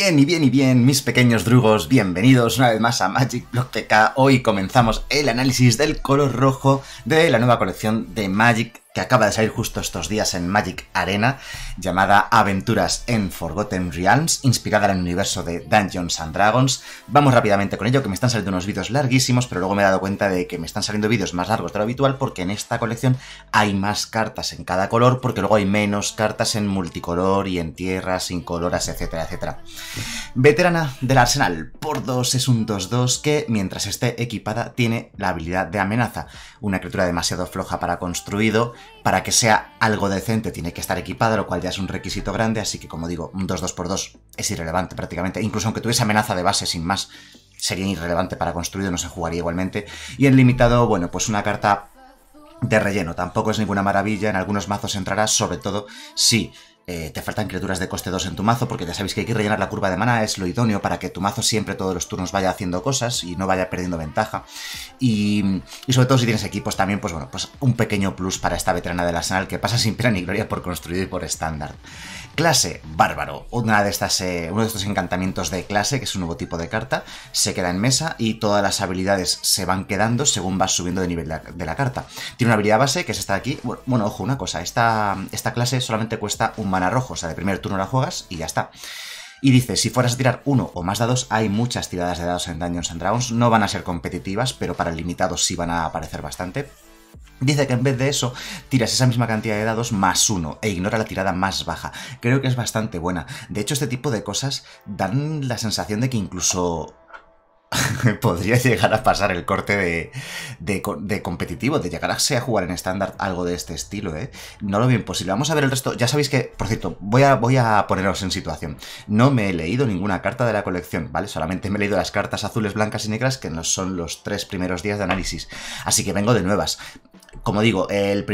bien y bien y bien, mis pequeños drugos, bienvenidos una vez más a Magic Block TK. Hoy comenzamos el análisis del color rojo de la nueva colección de Magic acaba de salir justo estos días en Magic Arena, llamada Aventuras en Forgotten Realms, inspirada en el universo de Dungeons and Dragons. Vamos rápidamente con ello, que me están saliendo unos vídeos larguísimos, pero luego me he dado cuenta de que me están saliendo vídeos más largos de lo habitual, porque en esta colección hay más cartas en cada color, porque luego hay menos cartas en multicolor y en tierras, incoloras, etcétera, etcétera. Veterana del Arsenal, por 2 es un 2-2 que, mientras esté equipada, tiene la habilidad de amenaza. Una criatura demasiado floja para construido, para que sea algo decente tiene que estar equipada, lo cual ya es un requisito grande, así que como digo, un 2-2x2 es irrelevante prácticamente. Incluso aunque tuviese amenaza de base sin más, sería irrelevante para construir no se jugaría igualmente. Y en limitado, bueno, pues una carta de relleno. Tampoco es ninguna maravilla, en algunos mazos entrará, sobre todo si eh, te faltan criaturas de coste 2 en tu mazo, porque ya sabéis que hay que rellenar la curva de mana, es lo idóneo para que tu mazo siempre todos los turnos vaya haciendo cosas y no vaya perdiendo ventaja. Y, sobre todo si tienes equipos también, pues bueno, pues un pequeño plus para esta veterana del arsenal que pasa sin pena ni gloria por construido y por estándar. Clase Bárbaro. Una de estas, eh, uno de estos encantamientos de clase, que es un nuevo tipo de carta, se queda en mesa y todas las habilidades se van quedando según vas subiendo de nivel de la, carta. Tiene una habilidad base que es esta de aquí. Bueno, ojo, una cosa, esta, esta clase solamente cuesta un mana rojo, o sea, de primer turno la juegas y ya está. Y dice, si fueras a tirar uno o más dados, hay muchas tiradas de dados en Dungeons and Dragons, no van a ser competitivas, pero para limitados limitado sí van a aparecer bastante, Dice que en vez de eso, tiras esa misma cantidad de dados más uno e ignora la tirada más baja. Creo que es bastante buena. De hecho, este tipo de cosas dan la sensación de que incluso podría llegar a pasar el corte de, de, competitivo, de llegar a, jugar en estándar algo de este estilo, ¿eh? No lo veo imposible. Vamos a ver el resto. Ya sabéis que, por cierto, voy a, voy a poneros en situación. No me he leído ninguna carta de la colección, ¿vale? Solamente me he leído las cartas azules, blancas y negras, que no son los tres primeros días de análisis. Así que vengo de nuevas como digo, la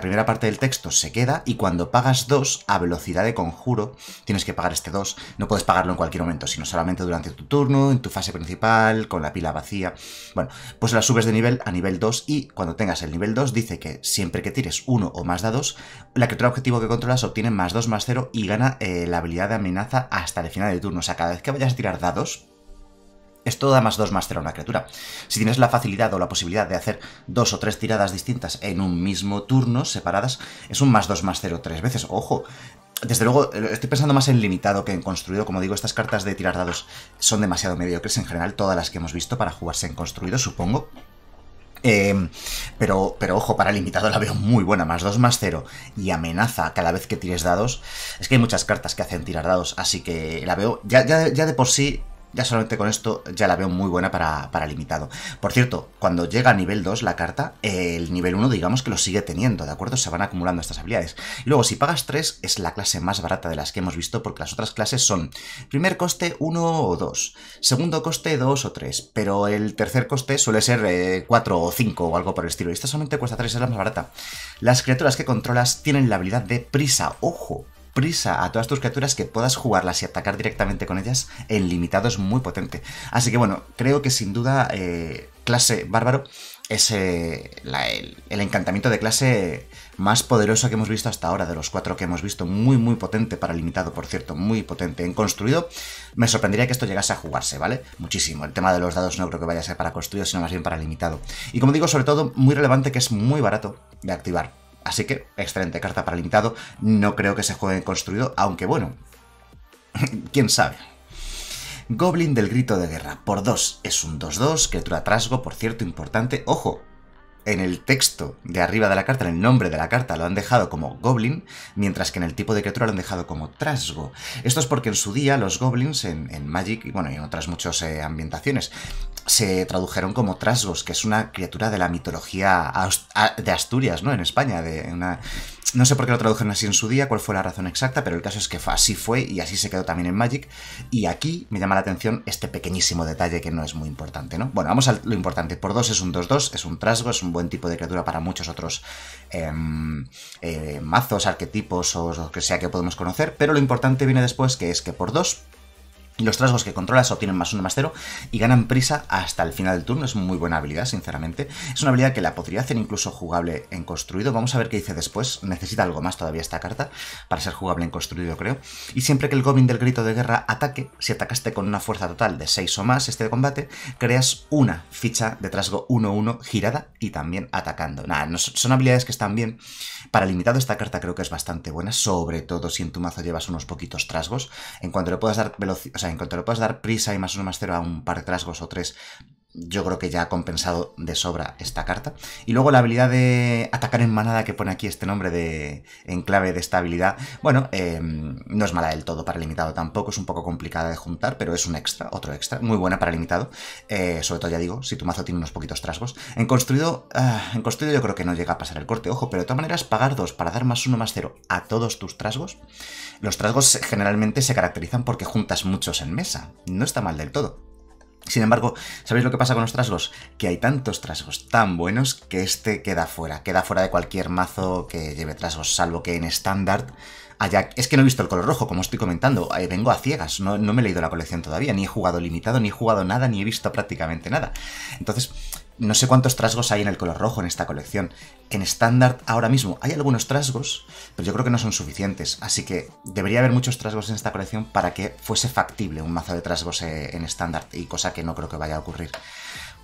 primera parte del texto se queda y cuando pagas 2 a velocidad de conjuro, tienes que pagar este 2, no puedes pagarlo en cualquier momento, sino solamente durante tu turno, en tu fase principal, con la pila vacía. Bueno, pues la subes de nivel a nivel 2 y cuando tengas el nivel 2 dice que siempre que tires uno o más dados, la criatura objetivo que controlas obtiene más 2 más 0 y gana eh, la habilidad de amenaza hasta el final del turno. O sea, cada vez que vayas a tirar dados, esto da más 2 más 0 a una criatura. Si tienes la facilidad o la posibilidad de hacer dos o tres tiradas distintas en un mismo turno, separadas, es un más 2 más 0 tres veces. ¡Ojo! Desde luego, eh, estoy pensando más en limitado que en construido. Como digo, estas cartas de tirar dados son demasiado mediocres en general, todas las que hemos visto para jugarse en construido, supongo. Em, pero, pero ojo, para limitado la veo muy buena, más 2, más 0. Y amenaza cada vez que tires dados. Es que hay muchas cartas que hacen tirar dados, así que la veo. Ya, ya, ya de por sí ya solamente con esto ya la veo muy buena para, limitado. Por cierto, cuando llega a nivel 2 la carta, el nivel 1 digamos que lo sigue teniendo, ¿de acuerdo? Se van acumulando estas habilidades. Y luego, si pagas 3, es la clase más barata de las que hemos visto, porque las otras clases son primer coste 1 o 2, segundo coste 2 o 3, pero el tercer coste suele ser 4 eh, o 5 o algo por el estilo. Y esta solamente cuesta 3, es la más barata. Las criaturas que controlas tienen la habilidad de prisa. ¡Ojo! prisa a todas tus criaturas que puedas jugarlas y atacar directamente con ellas en limitado es muy potente. Así que bueno, creo que sin duda eh, clase bárbaro es eh, el, el, encantamiento de clase más poderoso que hemos visto hasta ahora, de los cuatro que hemos visto, muy muy potente para limitado, por cierto, muy potente en construido. Me sorprendería que esto llegase a jugarse, ¿vale? Muchísimo. El tema de los dados no creo que vaya a ser para construido, sino más bien para limitado. Y como digo, sobre todo, muy relevante que es muy barato de activar. Así que, excelente carta para limitado. No creo que se juegue en construido, aunque bueno, quién sabe. Goblin del Grito de Guerra, por 2. Es un 2-2, criatura trasgo, por cierto, importante. Ojo, en el texto de arriba de la carta, en el nombre de la carta, lo han dejado como Goblin, mientras que en el tipo de criatura lo han dejado como Trasgo. Esto es porque en su día los Goblins en, Magic, y bueno, y en otras muchas eh, ambientaciones, se tradujeron como Trasgos, que es una criatura de la mitología de Asturias, ¿no? En España, de una... No sé por qué lo tradujeron así en su día, cuál fue la razón exacta, pero el caso es que así fue y así se quedó también en Magic. Y aquí me llama la atención este pequeñísimo detalle que no es muy importante, ¿no? Bueno, vamos a lo importante. Por dos es un 2-2, es un trasgo, es un buen tipo de criatura para muchos otros em, eh, mazos, arquetipos o lo que sea que podemos conocer. Pero lo importante viene después, que es que por dos los trasgos que controlas obtienen más uno más cero y ganan prisa hasta el final del turno. Es muy buena habilidad, sinceramente. Es una habilidad que la podría hacer incluso jugable en construido. Vamos a ver qué dice después. Necesita algo más todavía esta carta para ser jugable en construido, creo. Y siempre que el Goblin del Grito de Guerra ataque, si atacaste con una fuerza total de 6 o más este combate, creas una ficha de trasgo 1-1 girada y también atacando. Nada, son habilidades que están bien. Para limitado esta carta creo que es bastante buena, sobre todo si en tu mazo llevas unos poquitos trasgos. En cuanto le puedas dar velocidad en cuanto lo puedas dar prisa y más uno más cero a un par de trasgos o tres yo creo que ya ha compensado de sobra esta carta. Y luego la habilidad de atacar en manada que pone aquí este nombre de clave de esta habilidad, bueno, em, no es mala del todo para limitado tampoco, es un poco complicada de juntar, pero es un extra, otro extra, muy buena para limitado, eh, sobre todo ya digo, si tu mazo tiene unos poquitos trasgos. En construido, ah, en construido yo creo que no llega a pasar el corte, ojo, pero de todas maneras pagar dos para dar más uno más cero a todos tus trasgos, los trasgos generalmente se caracterizan porque juntas muchos en mesa, no está mal del todo. Sin embargo, ¿sabéis lo que pasa con los trasgos? Que hay tantos trasgos tan buenos que este queda fuera. Queda fuera de cualquier mazo que lleve trasgos, salvo que en estándar haya... Es que no he visto el color rojo, como estoy comentando. Eh, vengo a ciegas, no, no me he leído la colección todavía, ni he jugado limitado, ni he jugado nada, ni he visto prácticamente nada. Entonces, no sé cuántos trasgos hay en el color rojo en esta colección. En estándar ahora mismo hay algunos trasgos, pero yo creo que no son suficientes. Así que debería haber muchos trasgos en esta colección para que fuese factible un mazo de trasgos eh, en estándar, y cosa que no creo que vaya a ocurrir.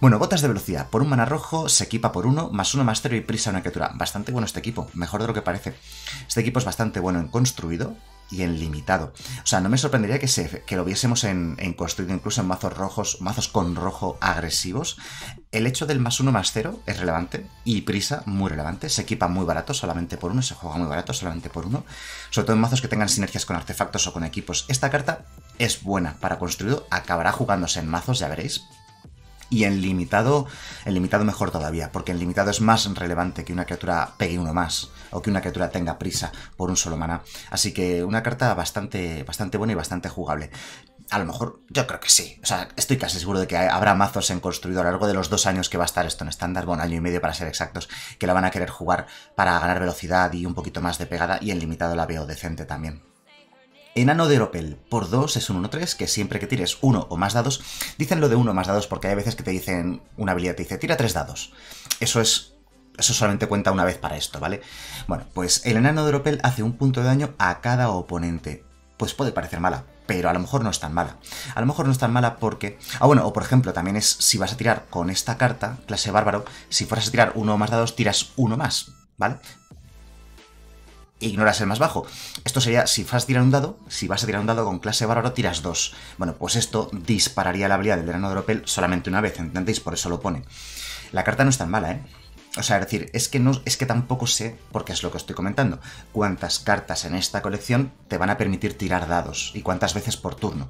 Bueno, botas de velocidad. Por un mana rojo se equipa por uno, más uno más y prisa a una criatura. Bastante bueno este equipo, mejor de lo que parece. Este equipo es bastante bueno en construido, y en limitado. O sea, no me sorprendería que, que lo viésemos en, en construido incluso en mazos rojos, mazos con rojo agresivos, el hecho del más uno más cero es relevante y prisa muy relevante. Se equipa muy barato solamente por uno, se juega muy barato solamente por uno. Sobre todo en mazos que tengan sinergias con artefactos o con equipos. Esta carta es buena para construido, acabará jugándose en mazos, ya veréis. Y en limitado, el limitado mejor todavía, porque en limitado es más relevante que una criatura pegue uno más o que una criatura tenga prisa por un solo maná. Así que una carta bastante, bastante buena y bastante jugable a lo mejor, yo creo que sí. O sea, estoy casi seguro de que habrá mazos en construido a lo largo de los dos años que va a estar esto en estándar, bueno, año y medio para ser exactos, que la van a querer jugar para ganar velocidad y un poquito más de pegada, y en limitado la veo decente también. Enano de Oropel por 2 es un 1-3 que siempre que tires uno o más dados, dicen lo de uno más dados porque hay veces que te dicen una habilidad, te dice tira tres dados. Eso es eso solamente cuenta una vez para esto, ¿vale? Bueno, pues el enano de Oropel hace un punto de daño a cada oponente. Pues puede parecer mala, pero a lo mejor no es tan mala. A lo mejor no es tan mala porque... Ah, bueno, o por ejemplo, también es si vas a tirar con esta carta, clase bárbaro, si fueras a tirar uno más dados, tiras uno más, ¿vale? ignoras el más bajo. Esto sería, si vas a tirar un dado, si vas a tirar un dado con clase bárbaro, tiras dos. Bueno, pues esto dispararía la habilidad del verano de ropel solamente una vez, ¿entendéis? Por eso lo pone. La carta no es tan mala, ¿eh? O sea, es decir, es que, no, es que tampoco sé, porque es lo que estoy comentando, cuántas cartas en esta colección te van a permitir tirar dados y cuántas veces por turno.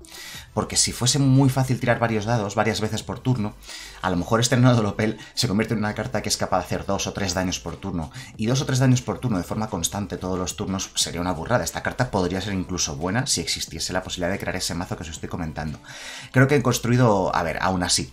Porque si fuese muy fácil tirar varios dados, varias veces por turno, a lo mejor este Lopel se convierte en una carta que es capaz de hacer dos o tres daños por turno. Y dos o tres daños por turno de forma constante todos los turnos sería una burrada. Esta carta podría ser incluso buena si existiese la posibilidad de crear ese mazo que os estoy comentando. Creo que he construido, a ver, aún así,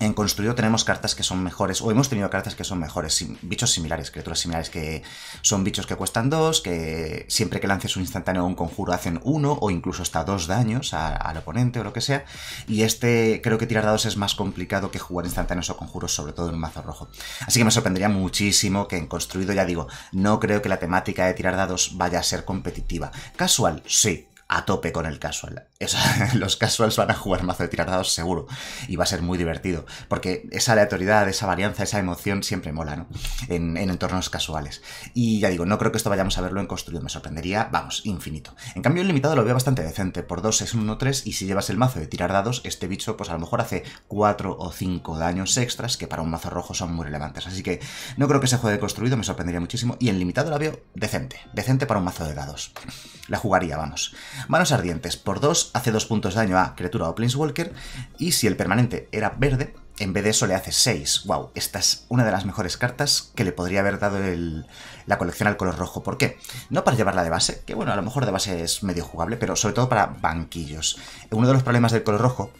en construido tenemos cartas que son mejores, o hemos tenido cartas que son mejores, bichos similares, criaturas similares, que son bichos que cuestan dos, que siempre que lances un instantáneo o un conjuro hacen uno, o incluso hasta dos daños al oponente o lo que sea. Y este, creo que tirar dados es más complicado que jugar instantáneos o conjuros, sobre todo en un mazo rojo. Así que me sorprendería muchísimo que en construido, ya digo, no creo que la temática de tirar dados vaya a ser competitiva. Casual, sí, a tope con el casual. los casuals van a jugar mazo de tirar dados seguro. Y va a ser muy divertido. Porque esa aleatoriedad, esa varianza, esa emoción siempre mola, ¿no? En, entornos casuales. Y ya digo, no creo que esto vayamos a verlo en construido. Me sorprendería, vamos, infinito. En cambio, el limitado lo veo bastante decente. Por 2 es 1 3. Y si llevas el mazo de tirar dados, este bicho, pues a lo mejor hace 4 o 5 daños extras. Que para un mazo rojo son muy relevantes. Así que no creo que se juegue construido. Me sorprendería muchísimo. Y el limitado la veo decente. Decente para un mazo de dados. La jugaría, vamos. Manos ardientes. Por 2 hace 2 puntos de daño a criatura o Planeswalker. Y si el permanente era verde, en vez de eso le hace 6. ¡Wow! Esta es una de las mejores cartas que le podría haber dado la colección al color rojo. ¿Por qué? No para llevarla de base, que bueno, a lo mejor de base es medio jugable, pero sobre todo para banquillos. Uno de los problemas del color rojo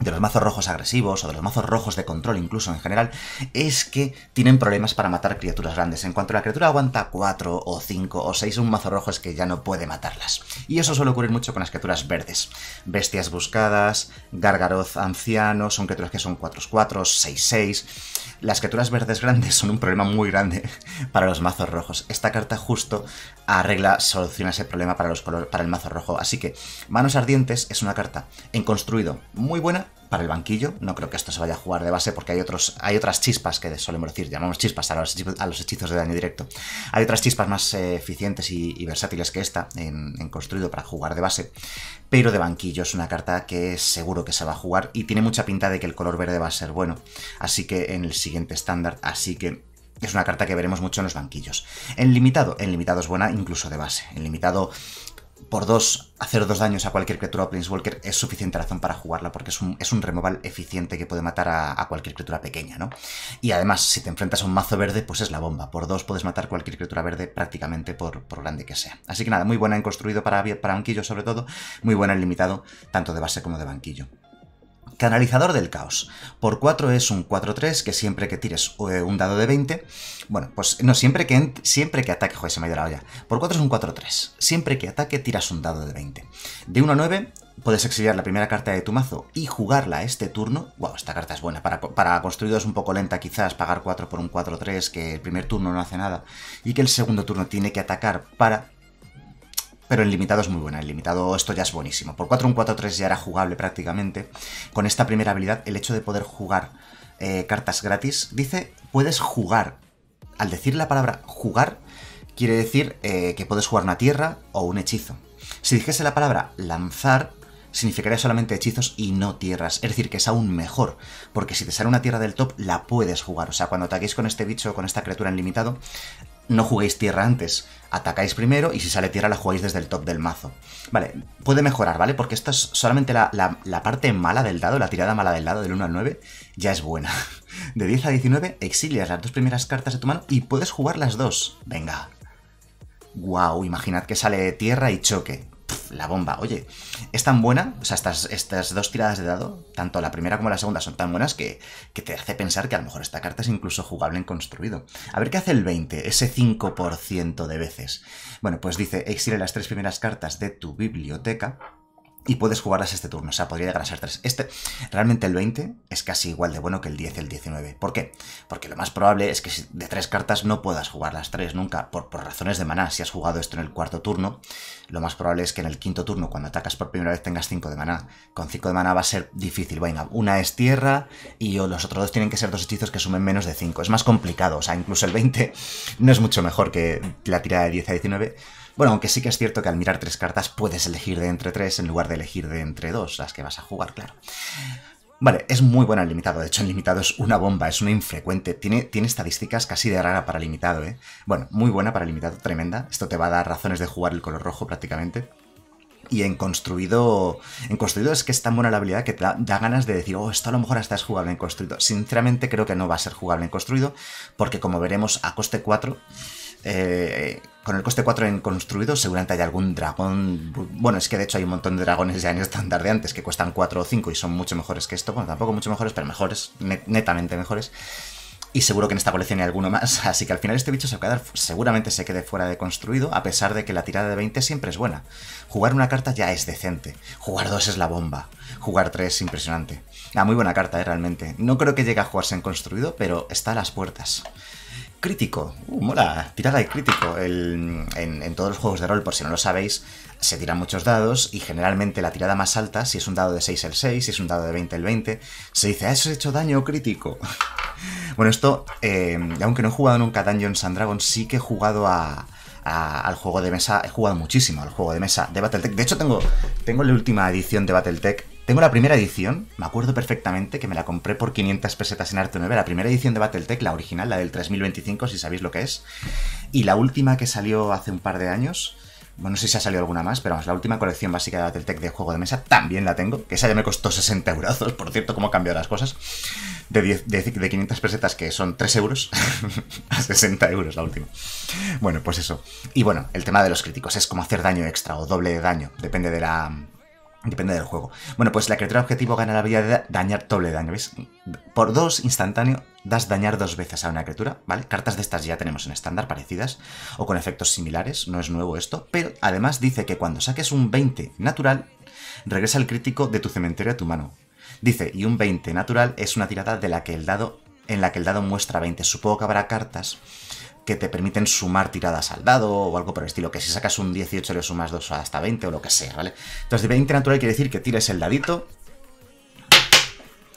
de los mazos rojos agresivos o de los mazos rojos de control incluso en general, es que tienen problemas para matar criaturas grandes. En cuanto a la criatura aguanta 4 o 5 o 6, un mazo rojo es que ya no puede matarlas. Y eso suele ocurrir mucho con las criaturas verdes. Bestias buscadas, gargaroz anciano, son criaturas que son 4-4, 6-6. Las criaturas verdes grandes son un problema muy grande para los mazos rojos. Esta carta justo arregla, soluciona ese problema para, los colores, para el mazo rojo. Así que Manos Ardientes es una carta en construido muy buena para el banquillo. No creo que esto se vaya a jugar de base porque hay, otros, hay otras chispas que solemos decir, llamamos chispas a los, hechizos de daño directo. Hay otras chispas más eh, eficientes y, versátiles que esta en, en construido para jugar de base. Pero de banquillo es una carta que seguro que se va a jugar y tiene mucha pinta de que el color verde va a ser bueno. Así que en el siguiente estándar, así que es una carta que veremos mucho en los banquillos. En limitado, en limitado es buena incluso de base. En limitado, por dos, hacer dos daños a cualquier criatura o Walker es suficiente razón para jugarla porque es un, removal eficiente que puede matar a, cualquier criatura pequeña, ¿no? Y además, si te enfrentas a un mazo verde, pues es la bomba. Por dos puedes matar cualquier criatura verde prácticamente por, grande que sea. Así que nada, muy buena en construido para, para banquillo sobre todo, muy buena en limitado, tanto de base como de banquillo. Canalizador del caos. Por 4 es un 4-3 que siempre que tires eh, un dado de 20, bueno, pues no, siempre que, siempre que ataque, joder, se me ha ido la olla. Por 4 es un 4-3. Siempre que ataque tiras un dado de 20. De 1 a 9 puedes exiliar la primera carta de tu mazo y jugarla este turno. Wow, esta carta es buena. Para, para construidos un poco lenta quizás, pagar 4 por un 4-3 que el primer turno no hace nada y que el segundo turno tiene que atacar para pero el limitado es muy buena. El limitado, esto ya es buenísimo. Por 4 un 4-3 ya era jugable prácticamente. Con esta primera habilidad, el hecho de poder jugar eh, cartas gratis, dice, puedes jugar. Al decir la palabra jugar, quiere decir eh, que puedes jugar una tierra o un hechizo. Si dijese la palabra lanzar, significaría solamente hechizos y no tierras. Es decir, que es aún mejor, porque si te sale una tierra del top, la puedes jugar. O sea, cuando ataquéis con este bicho, con esta criatura en limitado, no juguéis tierra antes. Atacáis primero y si sale tierra la jugáis desde el top del mazo. Vale, puede mejorar, ¿vale? Porque esta es solamente la, parte mala del dado, la tirada mala del dado del 1 al 9, ya es buena. De 10 a 19 exilias las dos primeras cartas de tu mano y puedes jugar las dos. Venga. Wow, imaginad que sale tierra y choque la bomba. Oye, es tan buena, o sea, estas, estas dos tiradas de dado, tanto la primera como la segunda, son tan buenas que, que te hace pensar que a lo mejor esta carta es incluso jugable en construido. A ver qué hace el 20, ese 5% de veces. Bueno, pues dice, exile las tres primeras cartas de tu biblioteca y puedes jugarlas este turno. O sea, podría llegar a ser 3. Este, realmente el 20 es casi igual de bueno que el 10 y el 19. ¿Por qué? Porque lo más probable es que de 3 cartas no puedas jugar las 3 nunca, por, por razones de maná. Si has jugado esto en el cuarto turno, lo más probable es que en el quinto turno, cuando atacas por primera vez, tengas 5 de maná. Con 5 de maná va a ser difícil. Venga, una es tierra y los otros dos tienen que ser dos hechizos que sumen menos de 5. Es más complicado. O sea, incluso el 20 no es mucho mejor que la tirada de 10 a 19 bueno, aunque sí que es cierto que al mirar tres cartas puedes elegir de entre tres en lugar de elegir de entre dos las que vas a jugar, claro. Vale, es muy buena en limitado. De hecho, en limitado es una bomba, es una infrecuente. Tiene, tiene estadísticas casi de rara para limitado, ¿eh? Bueno, muy buena para limitado, tremenda. Esto te va a dar razones de jugar el color rojo prácticamente. Y en construido, en construido es que es tan buena la habilidad que te da, da, ganas de decir, oh, esto a lo mejor hasta es jugable en construido. Sinceramente creo que no va a ser jugable en construido, porque como veremos a coste 4, eh, con el coste 4 en Construido seguramente hay algún dragón... Bueno, es que de hecho hay un montón de dragones ya en estándar de antes que cuestan 4 o 5 y son mucho mejores que esto. Bueno, tampoco mucho mejores, pero mejores, netamente mejores. Y seguro que en esta colección hay alguno más, así que al final este bicho se va seguramente se quede fuera de construido, a pesar de que la tirada de 20 siempre es buena. Jugar una carta ya es decente, jugar dos es la bomba, jugar tres es impresionante. Ah, muy buena carta, eh, realmente. No creo que llegue a jugarse en construido, pero está a las puertas crítico. mola, tirada de crítico. en, todos los juegos de rol, por si no lo sabéis, se tiran muchos dados y generalmente la tirada más alta, si es un dado de 6 el 6, si es un dado de 20 el 20, se dice, ah, has hecho daño crítico. bueno, esto, em, aunque no he jugado nunca a Dungeons and Dragons, sí que he jugado a, al juego de mesa, he jugado muchísimo al juego de mesa de Battletech. De hecho, tengo, tengo la última edición de Battletech tengo la primera edición, me acuerdo perfectamente que me la compré por 500 pesetas en Arte 9, la primera edición de Battletech, la original, la del 3025, si sabéis lo que es. Y la última que salió hace un par de años, bueno, no sé si ha salido alguna más, pero vamos, la última colección básica de Battletech de juego de mesa también la tengo, que esa ya me costó 60 euros, por cierto, cómo ha cambiado las cosas. De, 500 pesetas, que son 3 euros, a 60 euros la última. Bueno, pues eso. Y bueno, el tema de los críticos es como hacer daño extra o doble de daño, depende de la, Depende del juego. Bueno, pues la criatura objetivo gana la habilidad de dañar doble daño, ¿veis? Por dos instantáneo das dañar dos veces a una criatura, ¿vale? Cartas de estas ya tenemos en estándar, parecidas, o con efectos similares, no es nuevo esto, pero además dice que cuando saques un 20 natural, regresa el crítico de tu cementerio a tu mano. Dice, y un 20 natural es una tirada de la que el dado, en la que el dado muestra 20. Supongo que habrá cartas que te permiten sumar tiradas al dado o algo por el estilo, que si sacas un 18 le sumas 2 hasta 20 o lo que sea, ¿vale? Entonces, de 20 natural quiere decir que tires el dadito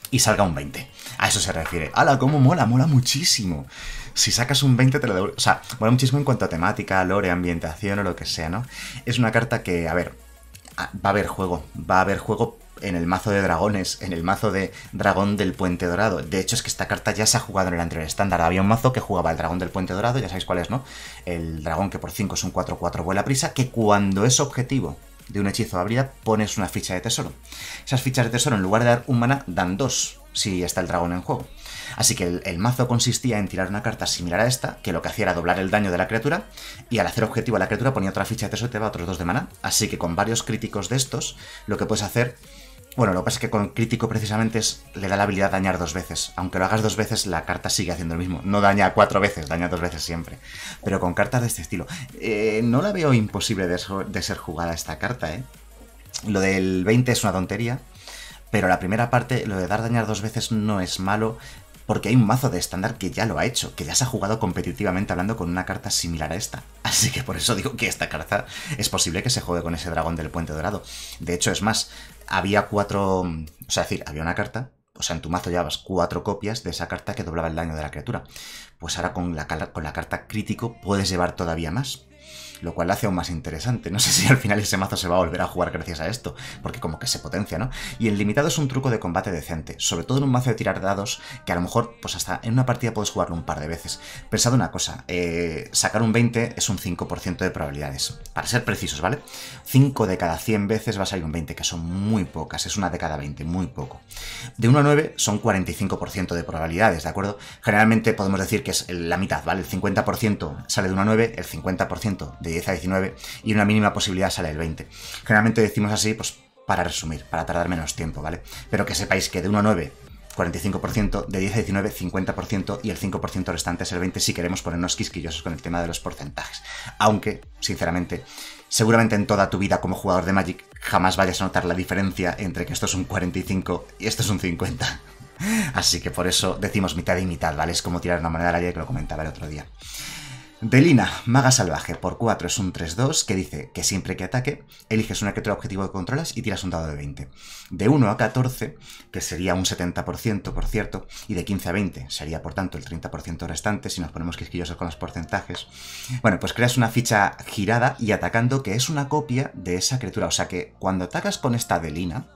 y salga un 20. A eso se refiere. ¡Hala, cómo mola! ¡Mola muchísimo! Si sacas un 20 te lo devuelvo. O sea, mola muchísimo en cuanto a temática, lore, ambientación o lo que sea, ¿no? Es una carta que, a ver, va a haber juego. Va a haber juego en el mazo de dragones, en el mazo de dragón del puente dorado. De hecho, es que esta carta ya se ha jugado en el anterior estándar. Había un mazo que jugaba el dragón del puente dorado, ya sabéis cuál es, ¿no? El dragón que por 5 es un 4-4 vuela prisa, que cuando es objetivo de un hechizo de habilidad pones una ficha de tesoro. Esas fichas de tesoro, en lugar de dar un mana, dan dos, si está el dragón en juego. Así que el, mazo consistía en tirar una carta similar a esta, que lo que hacía era doblar el daño de la criatura, y al hacer objetivo a la criatura ponía otra ficha de tesoro y te daba otros dos de mana. Así que con varios críticos de estos, lo que puedes hacer bueno, lo que pasa es que con crítico precisamente es, le da la habilidad de dañar dos veces. Aunque lo hagas dos veces, la carta sigue haciendo lo mismo. No daña cuatro veces, daña dos veces siempre. Pero con cartas de este estilo. Eh, no la veo imposible de, de, ser jugada esta carta, ¿eh? Lo del 20 es una tontería. Pero la primera parte, lo de dar dañar dos veces no es malo. Porque hay un mazo de estándar que ya lo ha hecho, que ya se ha jugado competitivamente hablando con una carta similar a esta. Así que por eso digo que esta carta es posible que se juegue con ese dragón del puente dorado. De hecho, es más, había cuatro. O sea, es decir, había una carta. O sea, en tu mazo llevabas cuatro copias de esa carta que doblaba el daño de la criatura. Pues ahora con la, con la carta crítico puedes llevar todavía más lo cual lo hace aún más interesante. No sé si al final ese mazo se va a volver a jugar gracias a esto, porque como que se potencia, ¿no? Y el limitado es un truco de combate decente, sobre todo en un mazo de tirar dados, que a lo mejor, pues hasta en una partida puedes jugarlo un par de veces. Pensad una cosa, eh, sacar un 20 es un 5% de probabilidades, para ser precisos, ¿vale? 5 de cada 100 veces va a salir un 20, que son muy pocas, es una de cada 20, muy poco. De 1 a 9 son 45% de probabilidades, ¿de acuerdo? Generalmente podemos decir que es la mitad, ¿vale? El 50% sale de 1 a 9, el 50% de 10 a 19 y una mínima posibilidad sale el 20. Generalmente decimos así, pues para resumir, para tardar menos tiempo, ¿vale? Pero que sepáis que de 1 a 9 45%, de 10 a 19, 50% y el 5% restante es el 20% si queremos ponernos quisquillosos con el tema de los porcentajes. Aunque, sinceramente, seguramente en toda tu vida como jugador de Magic jamás vayas a notar la diferencia entre que esto es un 45 y esto es un 50. Así que por eso decimos mitad y mitad, ¿vale? Es como tirar una moneda la idea que lo comentaba el otro día. Delina, maga salvaje, por 4 es un 3-2 que dice que siempre que ataque, eliges una criatura objetivo que controlas y tiras un dado de 20. De 1 a 14, que sería un 70%, por cierto, y de 15 a 20 sería, por tanto, el 30% restante, si nos ponemos quisquillosos con los porcentajes. Bueno, pues creas una ficha girada y atacando que es una copia de esa criatura. O sea que cuando atacas con esta Delina,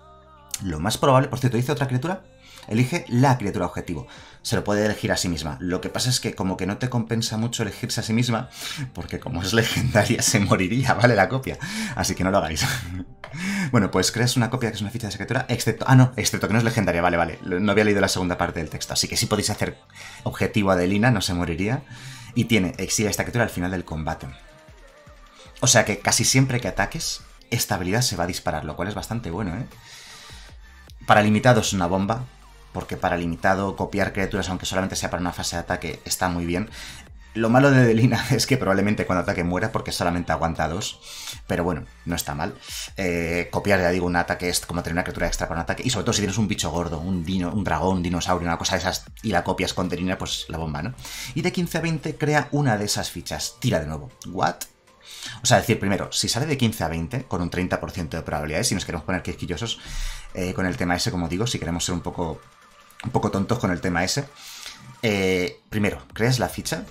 lo más probable, por cierto, dice otra criatura, elige la criatura objetivo se lo puede elegir a sí misma. Lo que pasa es que como que no te compensa mucho elegirse a sí misma, porque como es legendaria se moriría, ¿vale? La copia. Así que no lo hagáis. bueno, pues creas una copia que es una ficha de escritura, excepto... Ah, no, excepto que no es legendaria, vale, vale. No había leído la segunda parte del texto, así que si podéis hacer objetivo a Adelina, no se moriría. Y tiene, exilia eh, esta criatura al final del combate. O sea que casi siempre que ataques, esta habilidad se va a disparar, lo cual es bastante bueno, ¿eh? Para limitados una bomba, porque para limitado copiar criaturas, aunque solamente sea para una fase de ataque, está muy bien. Lo malo de Delina es que probablemente cuando ataque muera porque solamente aguanta dos. Pero bueno, no está mal. Eh, copiar, ya digo, un ataque es como tener una criatura extra para un ataque. Y sobre todo si tienes un bicho gordo, un dino, un dragón, un dinosaurio, una cosa de esas, y la copias con Delina, pues la bomba, ¿no? Y de 15 a 20 crea una de esas fichas. Tira de nuevo. ¿What? O sea, decir, primero, si sale de 15 a 20, con un 30% de probabilidades, si nos queremos poner quisquillosos eh, con el tema ese, como digo, si queremos ser un poco un poco tontos con el tema ese. Eh, primero, creas la ficha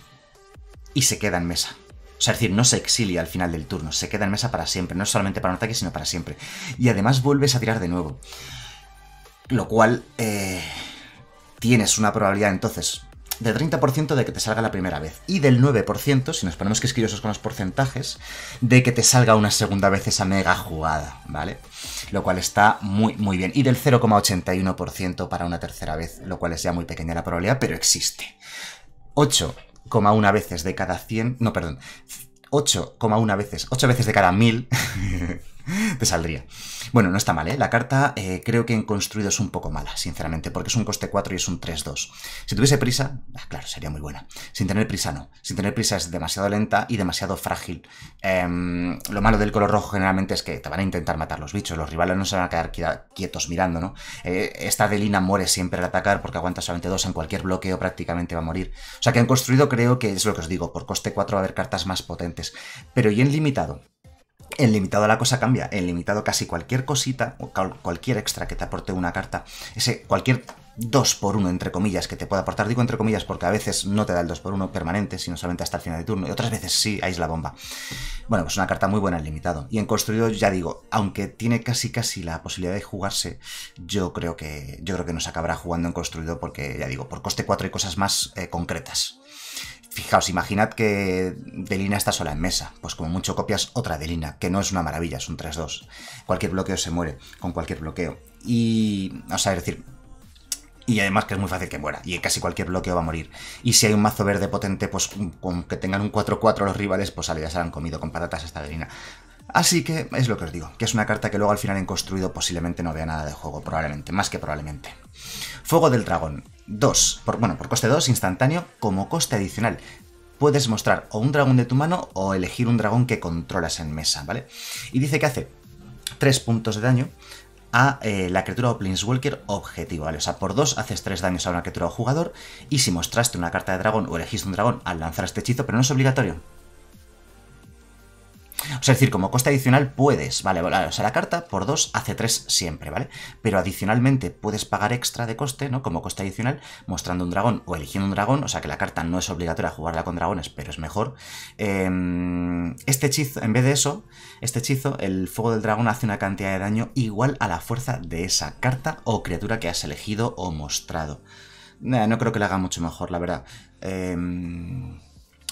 y se queda en mesa. O sea, es decir, no se exilia al final del turno, se queda en mesa para siempre, no solamente para un ataque, sino para siempre. Y además vuelves a tirar de nuevo. Lo cual eh, tienes una probabilidad entonces del 30% de que te salga la primera vez y del 9%, si nos ponemos que quisquillosos con los porcentajes, de que te salga una segunda vez esa mega jugada, ¿vale? Lo cual está muy, muy bien. Y del 0,81% para una tercera vez, lo cual es ya muy pequeña la probabilidad, pero existe. 8,1 veces de cada 100, no, perdón, 8,1 veces, 8 veces de cada 1000 te saldría. Bueno, no está mal, ¿eh? La carta eh, creo que en construido es un poco mala, sinceramente, porque es un coste 4 y es un 3-2. Si tuviese prisa, ah, claro, sería muy buena. Sin tener prisa, no. Sin tener prisa es demasiado lenta y demasiado frágil. Em, lo malo del color rojo generalmente es que te van a intentar matar los bichos, los rivales no se van a quedar quietos mirando, ¿no? Eh, esta Delina muere siempre al atacar porque aguanta solamente dos en cualquier bloqueo prácticamente va a morir. O sea que en construido creo que es lo que os digo, por coste 4 va a haber cartas más potentes. Pero y en limitado, en limitado la cosa cambia. En limitado casi cualquier cosita, o cualquier extra que te aporte una carta, ese cualquier 2 por 1 entre comillas que te pueda aportar, digo entre comillas porque a veces no te da el 2 por 1 permanente, sino solamente hasta el final de turno, y otras veces sí, ahí es la bomba. Bueno, pues una carta muy buena en limitado. Y en construido, ya digo, aunque tiene casi casi la posibilidad de jugarse, yo creo que, yo creo que se acabará jugando en construido porque, ya digo, por coste 4 y cosas más eh, concretas. Fijaos, imaginad que Delina está sola en mesa, pues como mucho copias otra Delina, que no es una maravilla, es un 3-2. Cualquier bloqueo se muere con cualquier bloqueo. Y, o sea, es decir, y además que es muy fácil que muera, y casi cualquier bloqueo va a morir. Y si hay un mazo verde potente, pues mm, con que tengan un 4-4 los rivales, pues ya se han comido con patatas esta Delina. Así que es lo que os digo, que es una carta que luego al final en construido posiblemente no vea nada de juego, probablemente, más que probablemente. Fuego del dragón. 2, por, bueno, por coste 2 instantáneo como coste adicional. Puedes mostrar o un dragón de tu mano o elegir un dragón que controlas en mesa, ¿vale? Y dice que hace 3 puntos de daño a eh, la criatura o Planeswalker objetivo, ¿vale? O sea, por 2 haces 3 daños a una criatura o jugador y si mostraste una carta de dragón o elegiste un dragón al lanzar este hechizo, pero no es obligatorio, o sea, es decir, como coste adicional puedes, vale, o sea, la carta por 2 hace 3 siempre, ¿vale? Pero adicionalmente puedes pagar extra de coste, ¿no? Como coste adicional, mostrando un dragón o eligiendo un dragón, o sea que la carta no es obligatoria jugarla con dragones, pero es mejor. Em, este hechizo, en vez de eso, este hechizo, el fuego del dragón hace una cantidad de daño igual a la fuerza de esa carta o criatura que has elegido o mostrado. no creo que le haga mucho mejor, la verdad. Em,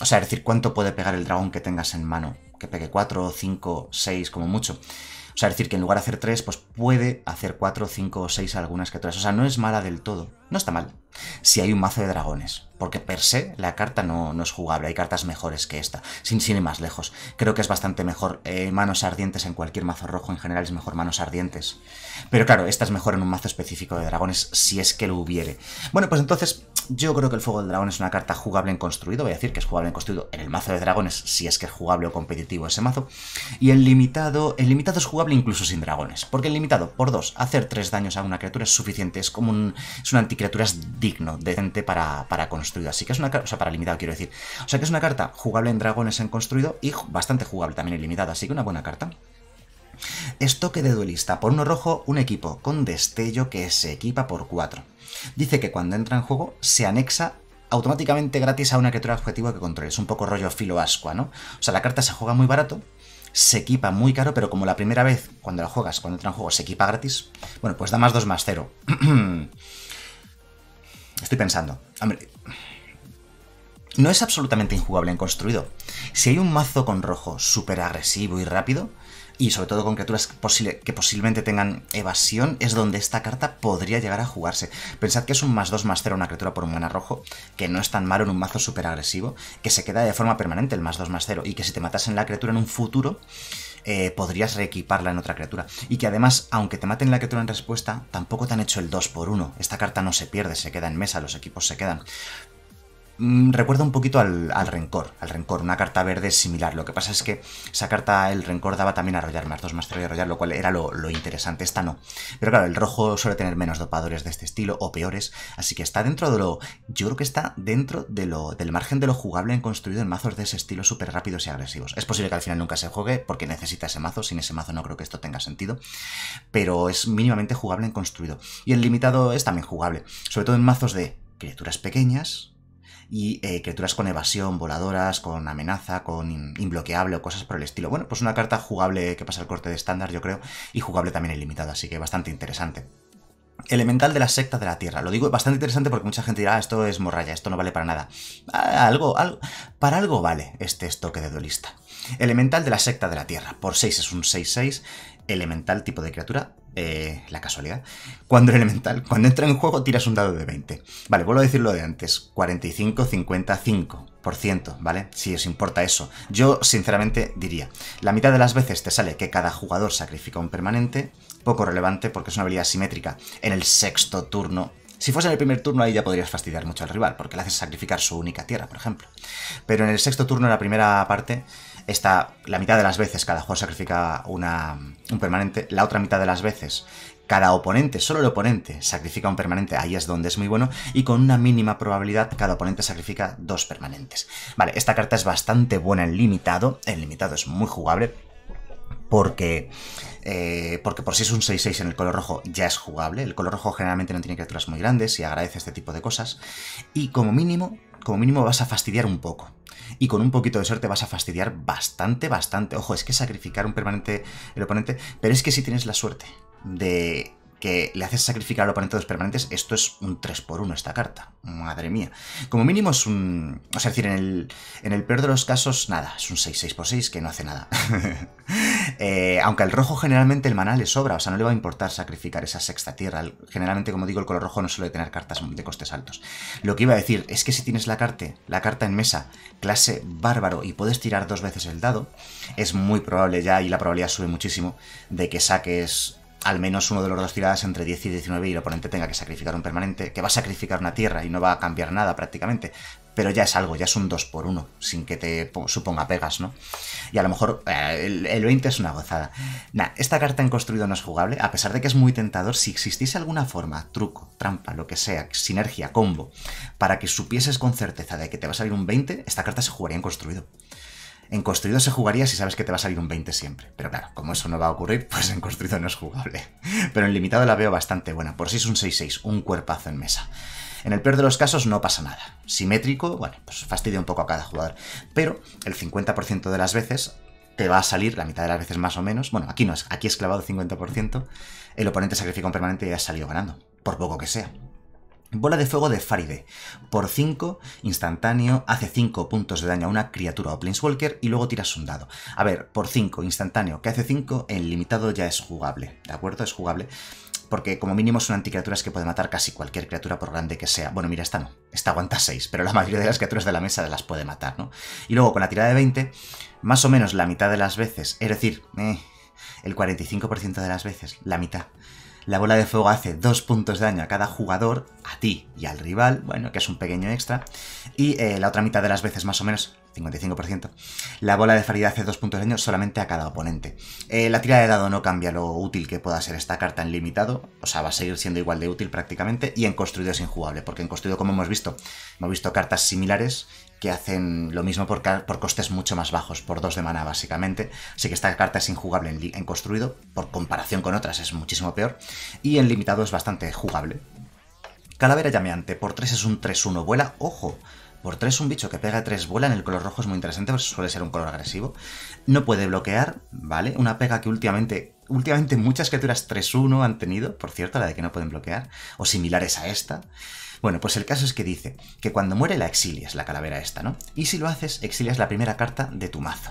o sea, es decir, cuánto puede pegar el dragón que tengas en mano que pegue 4, 5, 6 como mucho. O sea, decir, que en lugar de hacer 3, pues puede hacer 4, 5 o 6 algunas que otras. O sea, no es mala del todo. No está mal. Si hay un mazo de dragones, porque per se la carta no, es jugable, hay cartas mejores que esta, sin, sin ir más lejos. Creo que es bastante mejor eh, manos ardientes en cualquier mazo rojo, en general es mejor manos ardientes. Pero claro, esta es mejor en un mazo específico de dragones, si es que lo hubiere. Bueno, pues entonces yo creo que el Fuego del Dragón es una carta jugable en construido, voy a decir que es jugable en construido en el mazo de dragones, si es que es jugable o competitivo ese mazo. Y el limitado, el limitado es jugable incluso sin dragones, porque el limitado, por dos, hacer tres daños a una criatura es suficiente, es como un, es un criaturas digno, decente para, para construido. Así que es una carta, o sea, para limitado quiero decir. O sea que es una carta jugable en dragones en construido y bastante jugable también en limitado, así que una buena carta. Estoque de duelista. Por uno rojo, un equipo con destello que se equipa por 4. Dice que cuando entra en juego se anexa automáticamente gratis a una criatura objetivo que controles. Un poco rollo filo ascua, ¿no? O sea, la carta se juega muy barato, se equipa muy caro, pero como la primera vez cuando la juegas, cuando entra en juego, se equipa gratis, bueno, pues da más 2 más 0. Estoy pensando. Hombre. No es absolutamente injugable en construido. Si hay un mazo con rojo súper agresivo y rápido, y sobre todo con criaturas que, posiblemente tengan evasión, es donde esta carta podría llegar a jugarse. Pensad que es un más 2 más 0 una criatura por un mana rojo, que no es tan malo en un mazo súper agresivo, que se queda de forma permanente el más 2 más 0, y que si te matasen la criatura en un futuro, eh, podrías reequiparla en otra criatura. Y que además, aunque te maten la criatura en respuesta, tampoco te han hecho el 2 por 1 Esta carta no se pierde, se queda en mesa, los equipos se quedan. Mm, recuerda un poquito al, rencor, al rencor, una carta verde similar. Lo que pasa es que esa carta, el rencor, daba también a rollar más dos más tres y rollar, lo cual era lo, interesante. Esta no. Pero claro, el rojo suele tener menos dopadores de este estilo o peores, así que está dentro de lo. Yo creo que está dentro de lo, del margen de lo jugable en construido en mazos de ese estilo súper rápidos y agresivos. Es posible que al final nunca se juegue porque necesita ese mazo, sin ese mazo no creo que esto tenga sentido, pero es mínimamente jugable en construido. Y el limitado es también jugable, sobre todo en mazos de criaturas pequeñas, y eh, criaturas con evasión, voladoras, con amenaza, con inbloqueable o cosas por el estilo. Bueno, pues una carta jugable que pasa el corte de estándar, yo creo, y jugable también ilimitada, así que bastante interesante. Elemental de la secta de la Tierra. Lo digo bastante interesante porque mucha gente dirá, ah, esto es morralla, esto no vale para nada. Ah, algo, algo, para algo vale este estoque de duelista. Elemental de la secta de la Tierra. Por 6 es un 6-6. Elemental tipo de criatura eh, la casualidad, cuando el elemental, cuando entra en juego tiras un dado de 20. Vale, vuelvo a decir lo de antes, 45, 55%, ¿vale? Si os importa eso. Yo, sinceramente, diría, la mitad de las veces te sale que cada jugador sacrifica un permanente, poco relevante porque es una habilidad simétrica en el sexto turno. Si fuese en el primer turno ahí ya podrías fastidiar mucho al rival, porque le haces sacrificar su única tierra, por ejemplo. Pero en el sexto turno, en la primera parte, esta, la mitad de las veces cada jugador sacrifica una, un permanente, la otra mitad de las veces cada oponente, solo el oponente, sacrifica un permanente, ahí es donde es muy bueno, y con una mínima probabilidad cada oponente sacrifica dos permanentes. Vale, esta carta es bastante buena en limitado, en limitado es muy jugable, porque, eh, porque por si es un 6-6 en el color rojo ya es jugable, el color rojo generalmente no tiene criaturas muy grandes y agradece este tipo de cosas, y como mínimo como mínimo vas a fastidiar un poco. Y con un poquito de suerte vas a fastidiar bastante, bastante. Ojo, es que sacrificar un permanente el oponente, pero es que si tienes la suerte de que le haces sacrificar al oponente dos permanentes, esto es un 3x1 esta carta. Madre mía. Como mínimo es un... O sea, es decir, en el, peor de los casos, nada, es un 6-6x6 que no hace nada. Eh, aunque al rojo generalmente el maná le sobra, o sea, no le va a importar sacrificar esa sexta tierra. Generalmente, como digo, el color rojo no suele tener cartas de costes altos. Lo que iba a decir es que si tienes la carta, la carta en mesa, clase bárbaro, y puedes tirar dos veces el dado, es muy probable ya, y la probabilidad sube muchísimo, de que saques al menos uno de los dos tiradas entre 10 y 19 y el oponente tenga que sacrificar un permanente, que va a sacrificar una tierra y no va a cambiar nada prácticamente, pero ya es algo, ya es un 2 por 1 sin que te suponga pegas, ¿no? Y a lo mejor eh, el, el, 20 es una gozada. Nah, esta carta en construido no es jugable, a pesar de que es muy tentador, si existiese alguna forma, truco, trampa, lo que sea, sinergia, combo, para que supieses con certeza de que te va a salir un 20, esta carta se jugaría en construido. En construido se jugaría si sabes que te va a salir un 20 siempre. Pero claro, como eso no va a ocurrir, pues en construido no es jugable. Pero en limitado la veo bastante buena. Por si es un 6-6, un cuerpazo en mesa. En el peor de los casos no pasa nada. Simétrico, bueno, pues fastidia un poco a cada jugador. Pero el 50% de las veces te va a salir, la mitad de las veces más o menos. Bueno, aquí no, es, aquí es clavado 50%. El oponente sacrifica un permanente y has salido ganando. Por poco que sea. Bola de fuego de Faride Por 5, instantáneo, hace 5 puntos de daño a una criatura o Planeswalker y luego tiras un dado. A ver, por 5, instantáneo, que hace 5, el limitado ya es jugable, ¿de acuerdo? Es jugable porque como mínimo son anticriaturas que puede matar casi cualquier criatura por grande que sea. Bueno, mira, esta no, esta aguanta 6, pero la mayoría de las criaturas de la mesa las puede matar, ¿no? Y luego con la tirada de 20, más o menos la mitad de las veces, es decir, eh, el 45% de las veces, la mitad la bola de fuego hace dos puntos de daño a cada jugador, a ti y al rival, bueno, que es un pequeño extra. Y eh, la otra mitad de las veces más o menos 55%. La bola de Farid hace 2 puntos de daño solamente a cada oponente. Eh, la tira de dado no cambia lo útil que pueda ser esta carta en limitado, o sea, va a seguir siendo igual de útil prácticamente, y en construido es injugable, porque en construido, como hemos visto, hemos visto cartas similares que hacen lo mismo por, costes mucho más bajos, por 2 de mana básicamente. Así que esta carta es injugable en, en construido, por comparación con otras es muchísimo peor, y en limitado es bastante jugable. Calavera llameante, por 3 es un 3-1, vuela, ojo, por 3, un bicho que pega 3 bolas en el color rojo es muy interesante, pues suele ser un color agresivo. No puede bloquear, ¿vale? Una pega que últimamente, últimamente muchas criaturas 3-1 han tenido, por cierto, la de que no pueden bloquear, o similares a esta. Bueno, pues el caso es que dice que cuando muere la exilias, la calavera esta, ¿no? Y si lo haces, exilias la primera carta de tu mazo.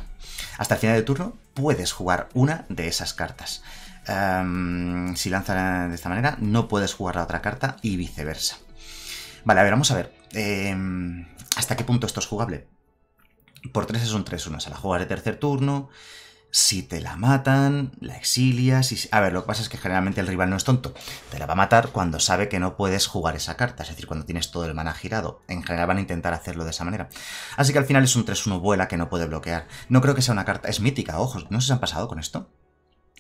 Hasta el final de turno puedes jugar una de esas cartas. Em, si lanza de esta manera, no puedes jugar la otra carta y viceversa. Vale, a ver, vamos a ver. Em, ¿hasta qué punto esto es jugable? Por 3 es un 3-1, se la juegas de tercer turno, si te la matan, la exilias A ver, lo que pasa es que generalmente el rival no es tonto. Te la va a matar cuando sabe que no puedes jugar esa carta, es decir, cuando tienes todo el mana girado. En general van a intentar hacerlo de esa manera. Así que al final es un 3-1 vuela que no puede bloquear. No creo que sea una carta... Es mítica, ojos. ¿No se han pasado con esto?